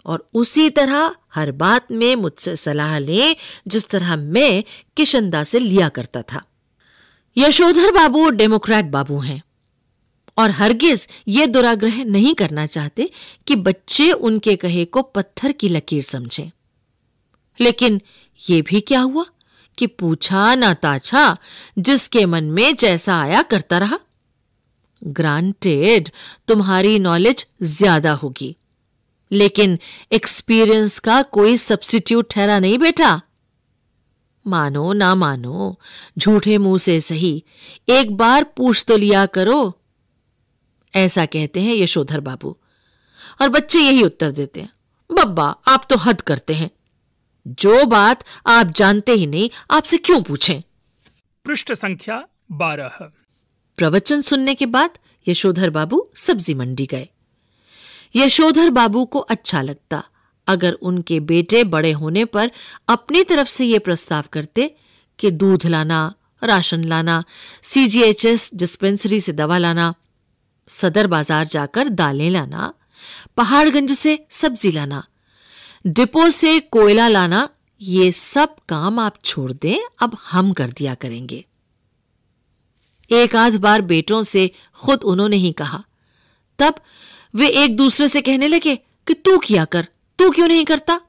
और उसी तरह हर बात में मुझसे सलाह लें जिस तरह मैं किशनदा से लिया करता था यशोधर बाबू डेमोक्रेट बाबू हैं और हरगिज ये दुराग्रह नहीं करना चाहते कि बच्चे उनके कहे को पत्थर की लकीर समझें लेकिन यह भी क्या हुआ कि पूछा ना ताछा जिसके मन में जैसा आया करता रहा ग्रांटेड तुम्हारी नॉलेज ज्यादा होगी लेकिन एक्सपीरियंस का कोई सब्सिट्यूट ठहरा नहीं बेटा मानो ना मानो झूठे मुंह से सही एक बार पूछ तो लिया करो ऐसा कहते हैं यशोधर बाबू और बच्चे यही उत्तर देते हैं बब्बा आप तो हद करते हैं जो बात आप जानते ही नहीं आपसे क्यों पूछें पृष्ठ संख्या बारह प्रवचन सुनने के बाद यशोधर बाबू सब्जी मंडी गए यशोधर बाबू को अच्छा लगता अगर उनके बेटे बड़े होने पर अपनी तरफ से ये प्रस्ताव करते कि दूध लाना राशन लाना सीजीएचएस डिस्पेंसरी से दवा लाना सदर बाजार जाकर दालें लाना पहाड़गंज से सब्जी लाना डिपो से कोयला लाना ये सब काम आप छोड़ दें अब हम कर दिया करेंगे एक आध बार बेटों से खुद उन्होंने ही कहा तब वे एक दूसरे से कहने लगे कि तू किया कर तू क्यों नहीं करता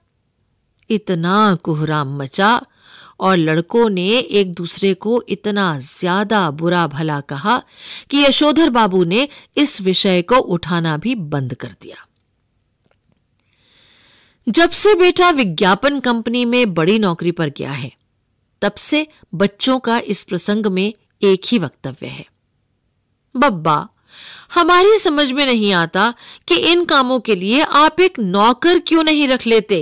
इतना कोहराम मचा और लड़कों ने एक दूसरे को इतना ज्यादा बुरा भला कहा कि यशोधर बाबू ने इस विषय को उठाना भी बंद कर दिया जब से बेटा विज्ञापन कंपनी में बड़ी नौकरी पर गया है तब से बच्चों का इस प्रसंग में एक ही वक्तव्य है बब्बा हमारी समझ में नहीं आता कि इन कामों के लिए आप एक नौकर क्यों नहीं रख लेते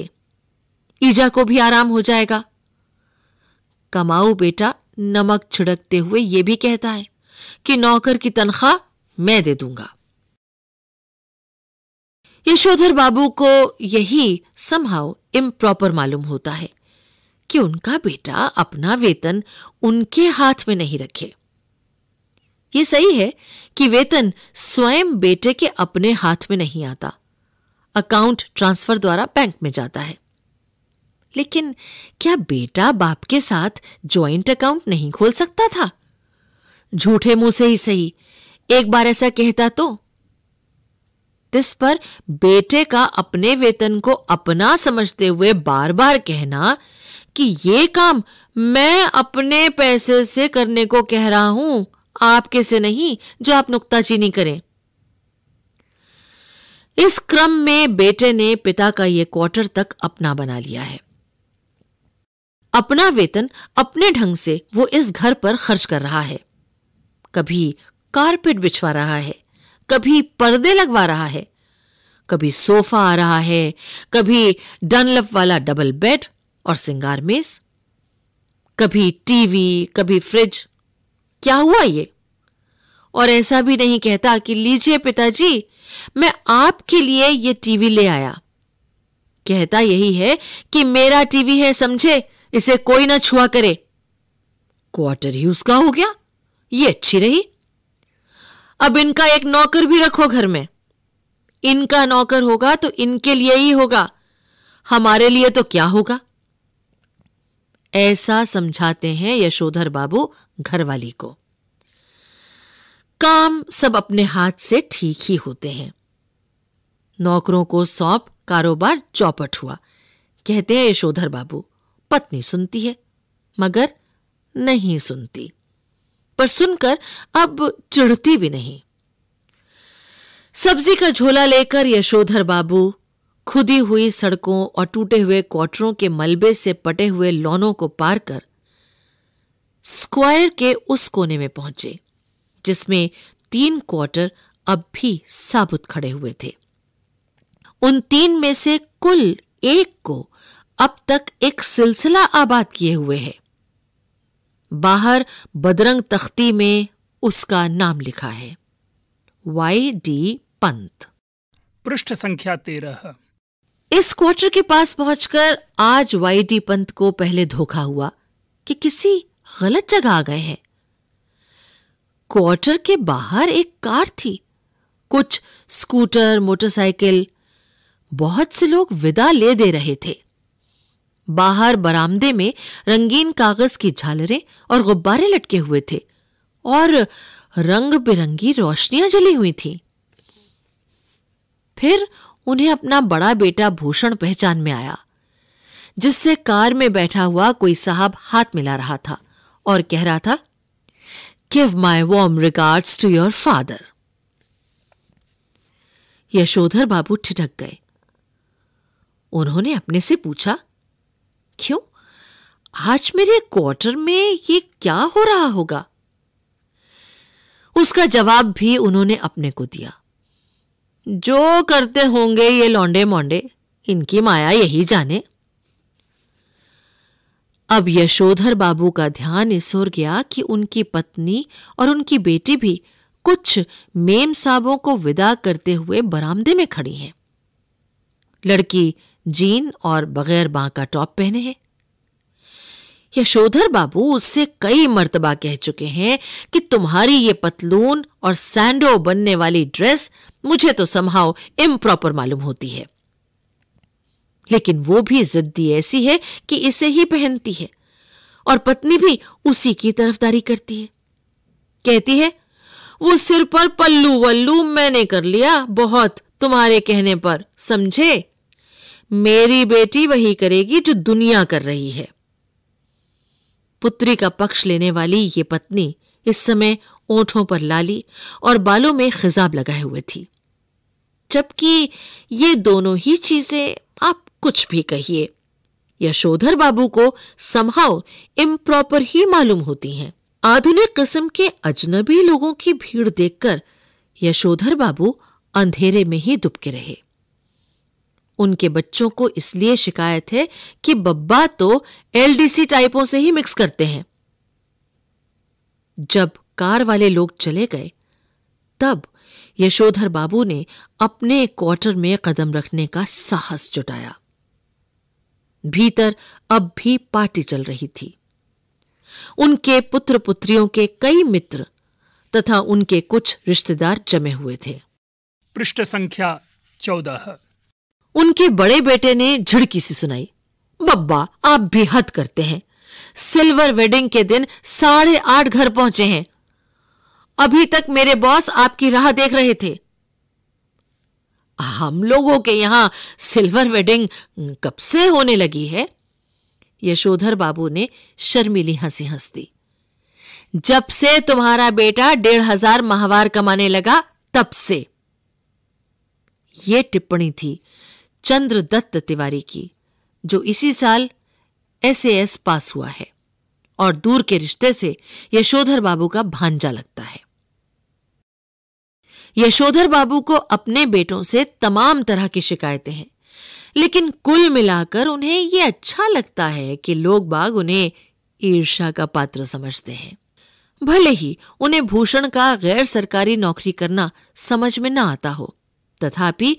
ईजा को भी आराम हो जाएगा कमाऊ बेटा नमक छिड़कते हुए यह भी कहता है कि नौकर की तनख्वाह मैं दे दूंगा यशोधर बाबू को यही समहाउ इम्प्रॉपर मालूम होता है कि उनका बेटा अपना वेतन उनके हाथ में नहीं रखे ये सही है कि वेतन स्वयं बेटे के अपने हाथ में नहीं आता अकाउंट ट्रांसफर द्वारा बैंक में जाता है लेकिन क्या बेटा बाप के साथ ज्वाइंट अकाउंट नहीं खोल सकता था झूठे मुंह से ही सही एक बार ऐसा कहता तो इस पर बेटे का अपने वेतन को अपना समझते हुए बार बार कहना कि यह काम मैं अपने पैसे से करने को कह रहा हूं आपके से नहीं जो आप नुकताचीनी करें इस क्रम में बेटे ने पिता का यह क्वार्टर तक अपना बना लिया है अपना वेतन अपने ढंग से वो इस घर पर खर्च कर रहा है कभी कारपेट बिछवा रहा है कभी पर्दे लगवा रहा है कभी सोफा आ रहा है कभी डनलप वाला डबल बेड और सिंगार मेज कभी टीवी कभी फ्रिज क्या हुआ ये और ऐसा भी नहीं कहता कि लीजिए पिताजी मैं आपके लिए ये टीवी ले आया कहता यही है कि मेरा टीवी है समझे इसे कोई ना छुआ करे क्वार्टर ही उसका हो गया ये अच्छी रही अब इनका एक नौकर भी रखो घर में इनका नौकर होगा तो इनके लिए ही होगा हमारे लिए तो क्या होगा ऐसा समझाते हैं यशोधर बाबू घरवाली को काम सब अपने हाथ से ठीक ही होते हैं नौकरों को सौंप कारोबार चौपट हुआ कहते हैं यशोधर बाबू पत्नी सुनती है मगर नहीं सुनती पर सुनकर अब चिढ़ती भी नहीं सब्जी का झोला लेकर यशोधर बाबू खुदी हुई सड़कों और टूटे हुए क्वार्टरों के मलबे से पटे हुए लॉनों को पार कर स्क्वायर के उस कोने में पहुंचे जिसमें तीन क्वार्टर अब भी साबुत खड़े हुए थे उन तीन में से कुल एक को अब तक एक सिलसिला आबाद किए हुए है बाहर बदरंग तख्ती में उसका नाम लिखा है वाई डी पंत पृष्ठ संख्या तेरह इस क्वार्टर के पास पहुंचकर आज वाईडी पंत को पहले धोखा हुआ कि किसी गलत जगह आ गए हैं क्वार्टर के बाहर एक कार थी कुछ स्कूटर मोटरसाइकिल बहुत से लोग विदा ले दे रहे थे बाहर बरामदे में रंगीन कागज की झालरें और गुब्बारे लटके हुए थे और रंग बिरंगी रोशनियां जली हुई थी फिर उन्हें अपना बड़ा बेटा भूषण पहचान में आया जिससे कार में बैठा हुआ कोई साहब हाथ मिला रहा था और कह रहा था give my warm regards to your father Yashodhar बाबू ठिठक गए उन्होंने अपने से पूछा क्यों आज मेरे क्वार्टर में ये क्या हो रहा होगा उसका जवाब भी उन्होंने अपने को दिया जो करते होंगे ये लौंडे मोंडे इनकी माया यही जाने अब यशोधर बाबू का ध्यान इस ओर गया कि उनकी पत्नी और उनकी बेटी भी कुछ मेम साहबों को विदा करते हुए बरामदे में खड़ी हैं लड़की जीन और बगैर बां का टॉप पहने है यशोधर बाबू उससे कई मर्तबा कह चुके हैं कि तुम्हारी ये पतलून और सैंडो बनने वाली ड्रेस मुझे तो संभाव इम्प्रॉपर मालूम होती है लेकिन वो भी जिद्दी ऐसी है कि इसे ही पहनती है और पत्नी भी उसी की तरफदारी करती है कहती है वो सिर पर पल्लू वल्लू मैंने कर लिया बहुत तुम्हारे कहने पर समझे मेरी बेटी वही करेगी जो दुनिया कर रही है पुत्री का पक्ष लेने वाली ये पत्नी इस समय ओठों पर लाली और बालों में खिजाब लगाए हुए थी जबकि ये दोनों ही चीजें आप कुछ भी कहिए यशोधर बाबू को संभाव इम्प्रॉपर ही मालूम होती हैं आधुनिक किस्म के अजनबी लोगों की भीड़ देखकर यशोधर बाबू अंधेरे में ही दुबके रहे उनके बच्चों को इसलिए शिकायत है कि बब्बा तो एलडीसी टाइपों से ही मिक्स करते हैं जब कार वाले लोग चले गए तब यशोधर बाबू ने अपने क्वार्टर में कदम रखने का साहस जुटाया भीतर अब भी पार्टी चल रही थी उनके पुत्र पुत्रियों के कई मित्र तथा उनके कुछ रिश्तेदार जमे हुए थे पृष्ठ संख्या चौदह उनके बड़े बेटे ने झिड़की सी सुनाई बब्बा आप बेहद करते हैं सिल्वर वेडिंग के दिन साढ़े आठ घर पहुंचे हैं अभी तक मेरे बॉस आपकी राह देख रहे थे हम लोगों के यहां सिल्वर वेडिंग कब से होने लगी है यशोधर बाबू ने शर्मीली हंसी हंस दी जब से तुम्हारा बेटा डेढ़ हजार माहवार कमाने लगा तब से यह टिप्पणी थी चंद्रदत्त तिवारी की जो इसी साल एसएएस पास हुआ है और दूर के रिश्ते से यशोधर बाबू का भांजा लगता है यशोधर बाबू को अपने बेटों से तमाम तरह की शिकायतें हैं लेकिन कुल मिलाकर उन्हें यह अच्छा लगता है कि लोग बाग उन्हें ईर्षा का पात्र समझते हैं भले ही उन्हें भूषण का गैर सरकारी नौकरी करना समझ में ना आता हो तथापि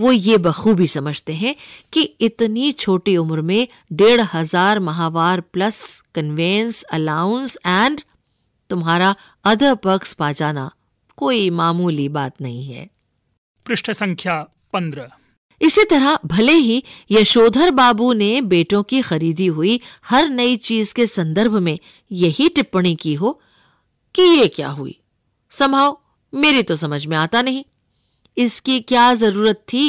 वो ये बखूबी समझते हैं कि इतनी छोटी उम्र में डेढ़ हजार माहवार प्लस कन्वेंस अलाउंस एंड तुम्हारा अदर पर्क्स पा जाना कोई मामूली बात नहीं है पृष्ठ संख्या पंद्रह इसी तरह भले ही यशोधर बाबू ने बेटों की खरीदी हुई हर नई चीज के संदर्भ में यही टिप्पणी की हो कि ये क्या हुई संभाव मेरी तो समझ में आता नहीं इसकी क्या जरूरत थी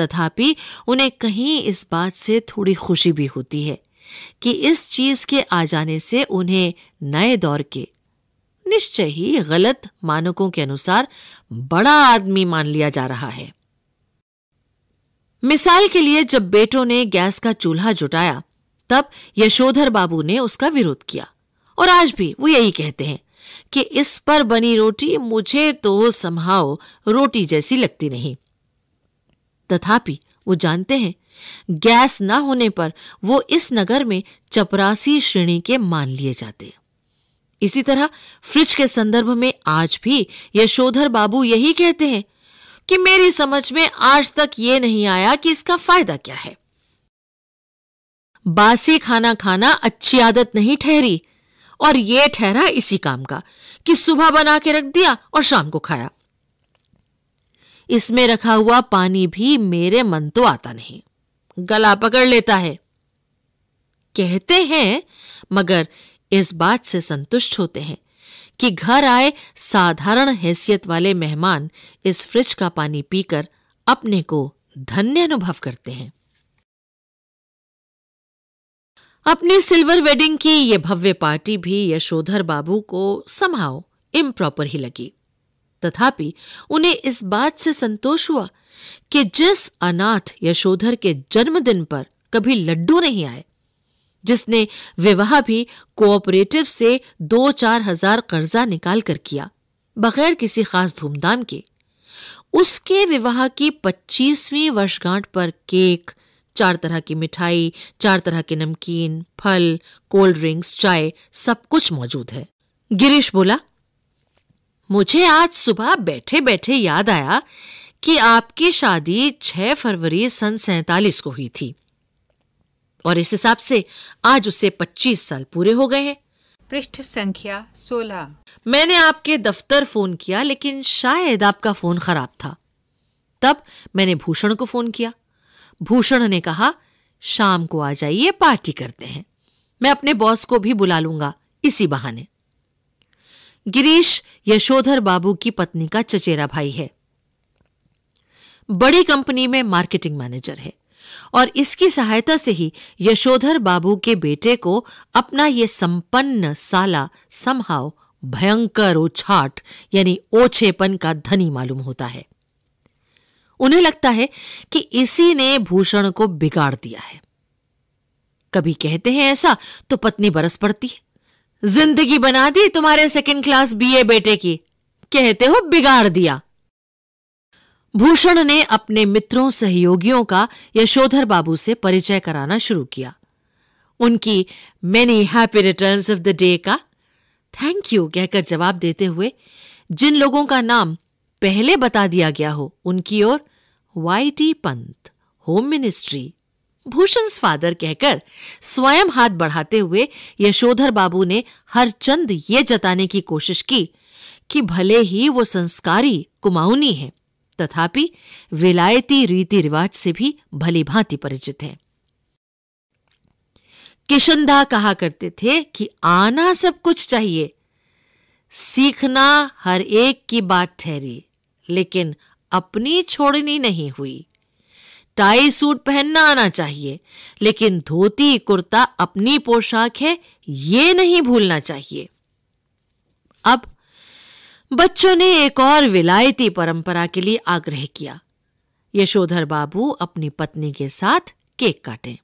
तथापि उन्हें कहीं इस बात से थोड़ी खुशी भी होती है कि इस चीज के आ जाने से उन्हें नए दौर के निश्चय ही गलत मानकों के अनुसार बड़ा आदमी मान लिया जा रहा है मिसाल के लिए जब बेटों ने गैस का चूल्हा जुटाया तब यशोधर बाबू ने उसका विरोध किया और आज भी वो यही कहते हैं कि इस पर बनी रोटी मुझे तो संभाव रोटी जैसी लगती नहीं तथापि वो जानते हैं गैस न होने पर वो इस नगर में चपरासी श्रेणी के मान लिए जाते इसी तरह फ्रिज के संदर्भ में आज भी यशोधर बाबू यही कहते हैं कि मेरी समझ में आज तक ये नहीं आया कि इसका फायदा क्या है बासी खाना खाना अच्छी आदत नहीं ठहरी और ये ठहरा इसी काम का कि सुबह बना के रख दिया और शाम को खाया इसमें रखा हुआ पानी भी मेरे मन तो आता नहीं गला पकड़ लेता है कहते हैं मगर इस बात से संतुष्ट होते हैं कि घर आए साधारण हैसियत वाले मेहमान इस फ्रिज का पानी पीकर अपने को धन्य अनुभव करते हैं अपनी सिल्वर वेडिंग की ये भव्य पार्टी भी यशोधर बाबू को समाओ इम्प्रॉपर ही लगी तथापि उन्हें इस बात से संतोष हुआ कि जिस अनाथ यशोधर के जन्मदिन पर कभी लड्डू नहीं आए जिसने विवाह भी कोऑपरेटिव से दो चार हजार कर्जा निकाल कर किया बगैर किसी खास धूमधाम के उसके विवाह की पच्चीसवीं वर्षगांठ पर केक चार तरह की मिठाई चार तरह के नमकीन फल कोल्ड ड्रिंक्स चाय सब कुछ मौजूद है गिरीश बोला मुझे आज सुबह बैठे बैठे याद आया कि आपकी शादी 6 फरवरी सन सैतालीस को हुई थी और इस हिसाब से आज उसे 25 साल पूरे हो गए हैं पृष्ठ संख्या 16 मैंने आपके दफ्तर फोन किया लेकिन शायद आपका फोन खराब था तब मैंने भूषण को फोन किया भूषण ने कहा शाम को आ जाइए पार्टी करते हैं मैं अपने बॉस को भी बुला लूंगा इसी बहाने गिरीश यशोधर बाबू की पत्नी का चचेरा भाई है बड़ी कंपनी में मार्केटिंग मैनेजर है और इसकी सहायता से ही यशोधर बाबू के बेटे को अपना यह संपन्न साला समहाव भयंकर ओछाट यानी ओछेपन का धनी मालूम होता है उन्हें लगता है कि इसी ने भूषण को बिगाड़ दिया है कभी कहते हैं ऐसा तो पत्नी बरस पड़ती है जिंदगी बना दी तुम्हारे सेकंड क्लास बीए बेटे की कहते हो बिगाड़ दिया भूषण ने अपने मित्रों सहयोगियों का यशोधर बाबू से परिचय कराना शुरू किया उनकी many happy return of the day का थैंक यू कहकर जवाब देते हुए जिन लोगों का नाम पहले बता दिया गया हो उनकी ओर Y T Pant home ministry Bhushan father कहकर स्वयं हाथ बढ़ाते हुए यशोधर बाबू ने हर चंद ये जताने की कोशिश की कि भले ही वो संस्कारी कुमाऊनी है तथापि विलायती रीति रिवाज से भी भली भांति परिचित है किशनदा कहा करते थे कि आना सब कुछ चाहिए सीखना हर एक की बात ठहरी लेकिन अपनी छोड़नी नहीं हुई टाई सूट पहनना आना चाहिए लेकिन धोती कुर्ता अपनी पोशाक है ये नहीं भूलना चाहिए अब बच्चों ने एक और विलायती परंपरा के लिए आग्रह किया यशोधर बाबू अपनी पत्नी के साथ केक काटे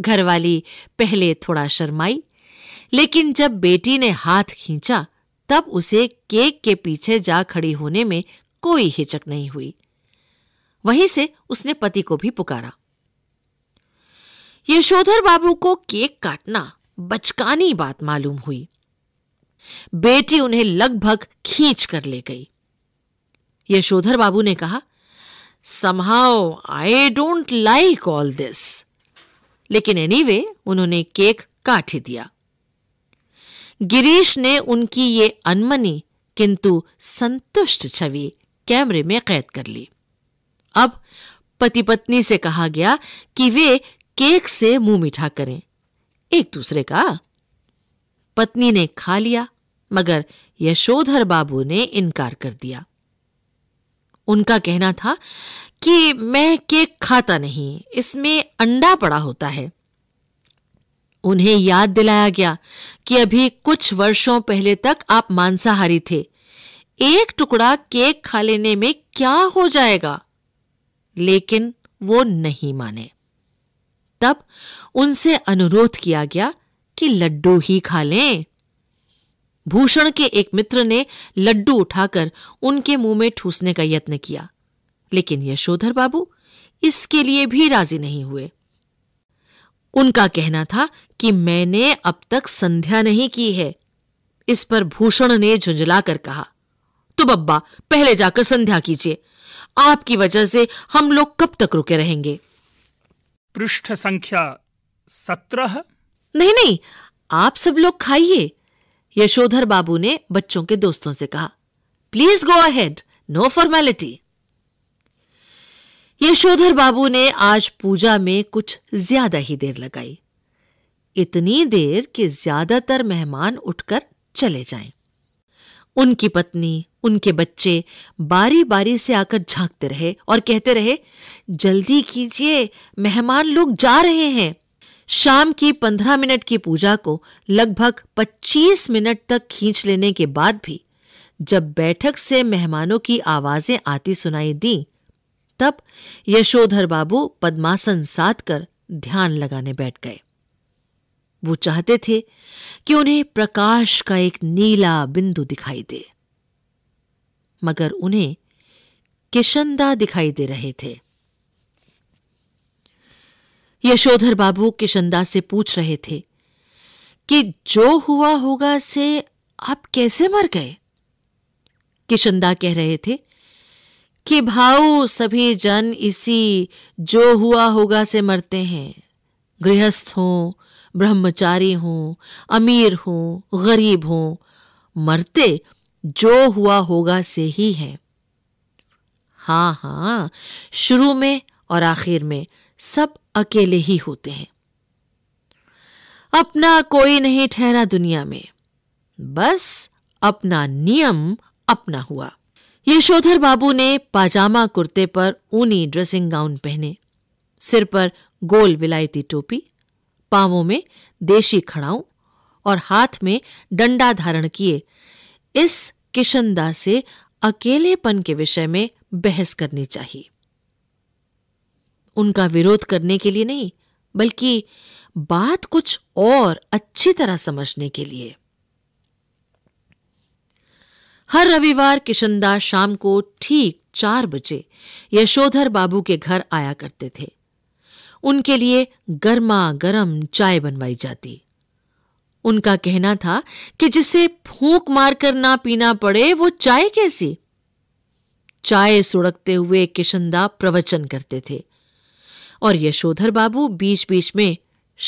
घरवाली पहले थोड़ा शर्माई लेकिन जब बेटी ने हाथ खींचा तब उसे केक के पीछे जा खड़ी होने में कोई हिचक नहीं हुई वहीं से उसने पति को भी पुकारा यशोधर बाबू को केक काटना बचकानी बात मालूम हुई बेटी उन्हें लगभग खींच कर ले गई यशोधर बाबू ने कहा somehow I don't like all this लेकिन एनीवे anyway, उन्होंने केक काट ही दिया गिरीश ने उनकी ये अनमनी किंतु संतुष्ट छवि कैमरे में कैद कर ली अब पति पत्नी से कहा गया कि वे केक से मुंह मीठा करें एक दूसरे का पत्नी ने खा लिया मगर यशोधर बाबू ने इनकार कर दिया उनका कहना था कि मैं केक खाता नहीं इसमें अंडा पड़ा होता है उन्हें याद दिलाया गया कि अभी कुछ वर्षों पहले तक आप मांसाहारी थे एक टुकड़ा केक खा लेने में क्या हो जाएगा लेकिन वो नहीं माने तब उनसे अनुरोध किया गया कि लड्डू ही खा लें भूषण के एक मित्र ने लड्डू उठाकर उनके मुंह में ठूसने का यत्न किया लेकिन यशोधर बाबू इसके लिए भी राजी नहीं हुए उनका कहना था कि मैंने अब तक संध्या नहीं की है इस पर भूषण ने झुंझलाकर कहा तो बब्बा पहले जाकर संध्या कीजिए आपकी वजह से हम लोग कब तक रुके रहेंगे पृष्ठ संख्या सत्रह नहीं नहीं आप सब लोग खाइए यशोधर बाबू ने बच्चों के दोस्तों से कहा please go ahead no formality Yashodhar बाबू ने आज पूजा में कुछ ज्यादा ही देर लगाई इतनी देर कि ज्यादातर मेहमान उठकर चले जाएं। उनकी पत्नी उनके बच्चे बारी बारी से आकर झांकते रहे और कहते रहे जल्दी कीजिए मेहमान लोग जा रहे हैं शाम की पंद्रह मिनट की पूजा को लगभग पच्चीस मिनट तक खींच लेने के बाद भी जब बैठक से मेहमानों की आवाजें आती सुनाई दी तब यशोधर बाबू पद्मासन साध कर ध्यान लगाने बैठ गए वो चाहते थे कि उन्हें प्रकाश का एक नीला बिंदु दिखाई दे मगर उन्हें किशनदा दिखाई दे रहे थे यशोधर बाबू किशनदा से पूछ रहे थे कि जो हुआ होगा से आप कैसे मर गए किशनदा कह रहे थे कि भाऊ सभी जन इसी जो हुआ होगा से मरते हैं गृहस्थ हो ब्रह्मचारी हो अमीर हो गरीब हो मरते जो हुआ होगा से ही है हाँ हाँ शुरू में और आखिर में सब अकेले ही होते हैं अपना कोई नहीं ठहरा दुनिया में बस अपना नियम अपना हुआ यशोधर बाबू ने पाजामा कुर्ते पर ऊनी ड्रेसिंग गाउन पहने सिर पर गोल विलायती टोपी पांवों में देशी खड़ाऊं और हाथ में डंडा धारण किए इस किशनदा से अकेलेपन के विषय में बहस करनी चाहिए उनका विरोध करने के लिए नहीं बल्कि बात कुछ और अच्छी तरह समझने के लिए हर रविवार किशनदास शाम को ठीक चार बजे यशोधर बाबू के घर आया करते थे उनके लिए गर्मा गर्म चाय बनवाई जाती उनका कहना था कि जिसे फूंक मारकर ना पीना पड़े वो चाय कैसी चाय सुड़कते हुए किशनदा प्रवचन करते थे और यशोधर बाबू बीच बीच में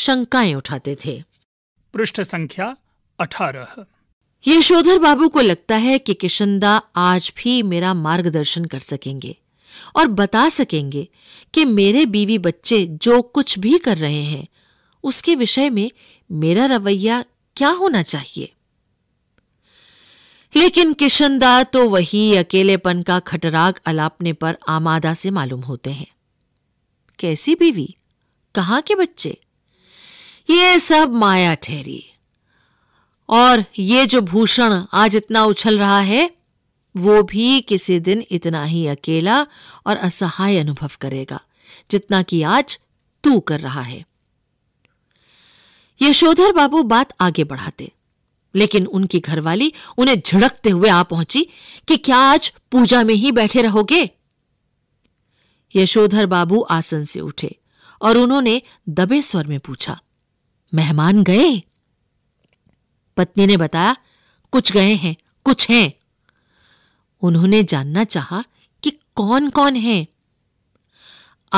शंकाएं उठाते थे पृष्ठ संख्या अठारह यशोधर बाबू को लगता है कि किशनदा आज भी मेरा मार्गदर्शन कर सकेंगे और बता सकेंगे कि मेरे बीवी बच्चे जो कुछ भी कर रहे हैं उसके विषय में मेरा रवैया क्या होना चाहिए लेकिन किशनदा तो वही अकेलेपन का खटराग अलापने पर आमादा से मालूम होते हैं कैसी बीवी कहां के बच्चे ये सब माया ठहरी और ये जो भूषण आज इतना उछल रहा है वो भी किसी दिन इतना ही अकेला और असहाय अनुभव करेगा जितना कि आज तू कर रहा है यशोधर बाबू बात आगे बढ़ाते लेकिन उनकी घरवाली उन्हें झड़कते हुए आ पहुंची कि क्या आज पूजा में ही बैठे रहोगे यशोधर बाबू आसन से उठे और उन्होंने दबे स्वर में पूछा मेहमान गए पत्नी ने बताया कुछ गए हैं कुछ हैं उन्होंने जानना चाहा कि कौन कौन हैं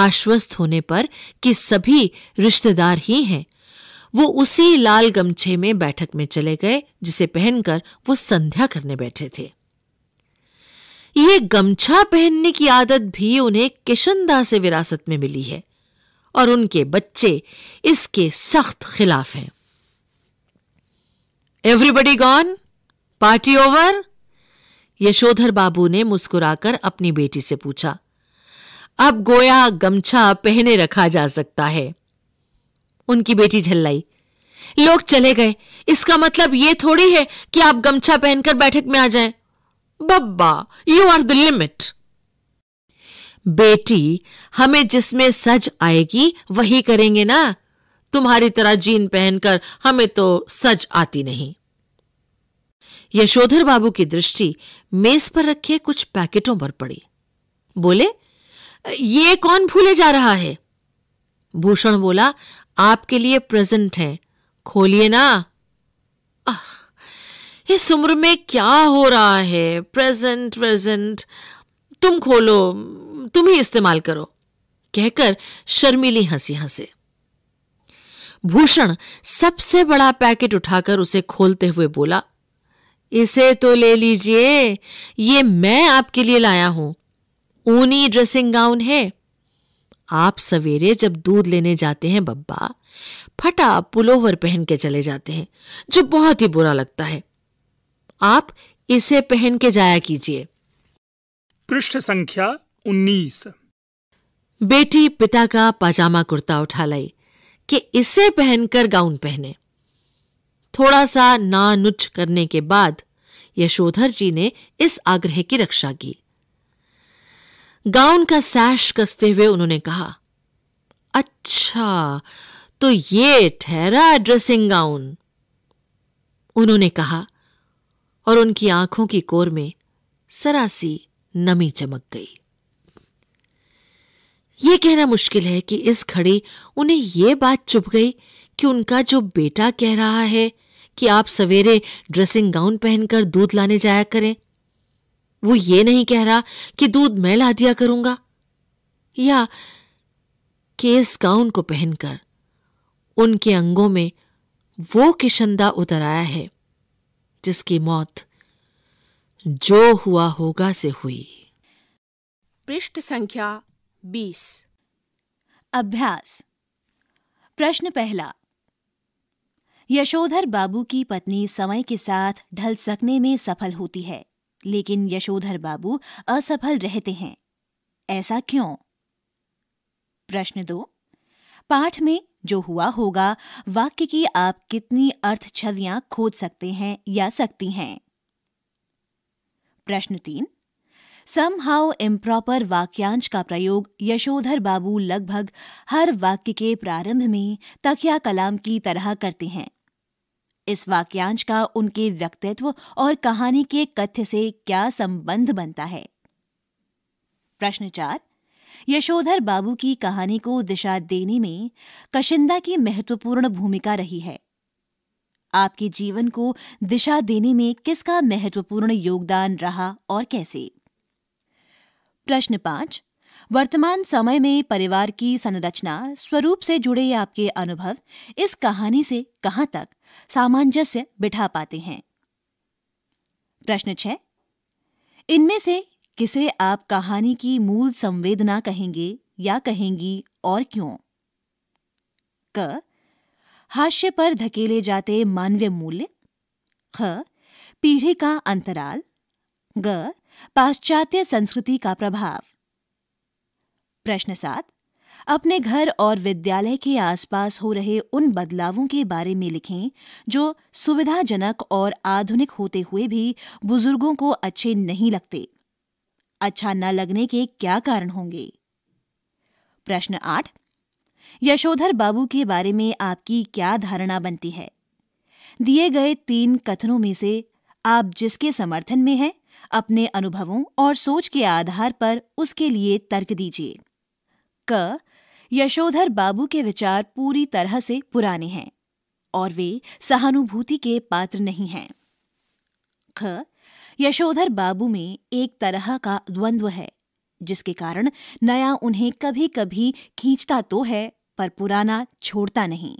आश्वस्त होने पर कि सभी रिश्तेदार ही हैं वो उसी लाल गमछे में बैठक में चले गए जिसे पहनकर वो संध्या करने बैठे थे ये गमछा पहनने की आदत भी उन्हें किशनदा से विरासत में मिली है और उनके बच्चे इसके सख्त खिलाफ हैं everybody gone party over Yashodhar बाबू ने मुस्कुराकर अपनी बेटी से पूछा अब गोया गमछा पहने रखा जा सकता है उनकी बेटी झल्लाई लोग चले गए इसका मतलब ये थोड़ी है कि आप गमछा पहनकर बैठक में आ जाएं। बब्बा यू आर द लिमिट बेटी हमें जिसमें सज आएगी वही करेंगे ना तुम्हारी तरह जीन पहनकर हमें तो सज आती नहीं यशोधर बाबू की दृष्टि मेज पर रखे कुछ पैकेटों पर पड़ी बोले ये कौन भूले जा रहा है भूषण बोला आपके लिए प्रेजेंट है खोलिए ना इस उम्र में क्या हो रहा है प्रेजेंट प्रेजेंट तुम खोलो तुम ही इस्तेमाल करो कहकर शर्मीली हंसी हंसे भूषण सबसे बड़ा पैकेट उठाकर उसे खोलते हुए बोला इसे तो ले लीजिए ये मैं आपके लिए लाया हूं ऊनी ड्रेसिंग गाउन है आप सवेरे जब दूध लेने जाते हैं बब्बा फटा पुलोवर पहन के चले जाते हैं जो बहुत ही बुरा लगता है आप इसे पहन के जाया कीजिए पृष्ठ संख्या उन्नीस बेटी पिता का पाजामा कुर्ता उठा लाई कि इसे पहनकर गाउन पहने थोड़ा सा नानुच करने के बाद यशोधर जी ने इस आग्रह की रक्षा की गाउन का सैश कसते हुए उन्होंने कहा अच्छा तो ये ठहरा ड्रेसिंग गाउन उन्होंने कहा और उनकी आंखों की कोर में सरासी नमी चमक गई यह कहना मुश्किल है कि इस घड़ी उन्हें यह बात चुप गई कि उनका जो बेटा कह रहा है कि आप सवेरे ड्रेसिंग गाउन पहनकर दूध लाने जाया करें वो ये नहीं कह रहा कि दूध मैं ला दिया करूंगा या केस गाउन को पहनकर उनके अंगों में वो किशंदा उतर आया है जिसकी मौत जो हुआ होगा से हुई पृष्ठ संख्या बीस अभ्यास प्रश्न पहला यशोधर बाबू की पत्नी समय के साथ ढल सकने में सफल होती है लेकिन यशोधर बाबू असफल रहते हैं ऐसा क्यों प्रश्न दो पाठ में जो हुआ होगा वाक्य की आप कितनी अर्थ छवियां खोज सकते हैं या सकती हैं प्रश्न तीन सम हाउ इम्प्रॉपर वाक्यांश का प्रयोग यशोधर बाबू लगभग हर वाक्य के प्रारंभ में तकिया कलाम की तरह करते हैं इस वाक्यांश का उनके व्यक्तित्व और कहानी के कथ्य से क्या संबंध बनता है प्रश्न चार यशोधर बाबू की कहानी को दिशा देने में कशिंदा की महत्वपूर्ण भूमिका रही है आपके जीवन को दिशा देने में किसका महत्वपूर्ण योगदान रहा और कैसे प्रश्न पांच वर्तमान समय में परिवार की संरचना स्वरूप से जुड़े आपके अनुभव इस कहानी से कहां तक सामंजस्य बिठा पाते हैं प्रश्न छह इनमें से किसे आप कहानी की मूल संवेदना कहेंगे या कहेंगी और क्यों क हास्य पर धकेले जाते मानवीय मूल्य ख पीढ़ी का अंतराल ग पाश्चात्य संस्कृति का प्रभाव प्रश्न सात अपने घर और विद्यालय के आसपास हो रहे उन बदलावों के बारे में लिखें जो सुविधाजनक और आधुनिक होते हुए भी बुजुर्गों को अच्छे नहीं लगते अच्छा न लगने के क्या कारण होंगे प्रश्न आठ यशोधर बाबू के बारे में आपकी क्या धारणा बनती है दिए गए तीन कथनों में से आप जिसके समर्थन में हैं अपने अनुभवों और सोच के आधार पर उसके लिए तर्क दीजिए क यशोधर बाबू के विचार पूरी तरह से पुराने हैं और वे सहानुभूति के पात्र नहीं हैं ख यशोधर बाबू में एक तरह का द्वंद्व है जिसके कारण नया उन्हें कभी कभी खींचता तो है पर पुराना छोड़ता नहीं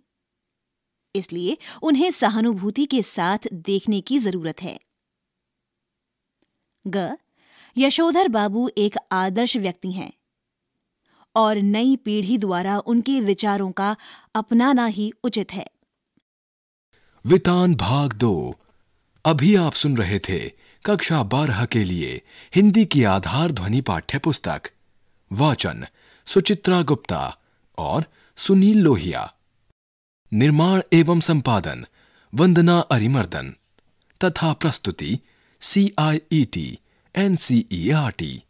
इसलिए उन्हें सहानुभूति के साथ देखने की जरूरत है ग यशोधर बाबू एक आदर्श व्यक्ति हैं और नई पीढ़ी द्वारा उनके विचारों का अपनाना ही उचित है वितान भाग दो अभी आप सुन रहे थे कक्षा बारह के लिए हिंदी की आधार ध्वनि पाठ्य पुस्तक वाचन सुचित्रा गुप्ता और सुनील लोहिया निर्माण एवं संपादन वंदना अरिमर्दन तथा प्रस्तुति C I E T N C E R T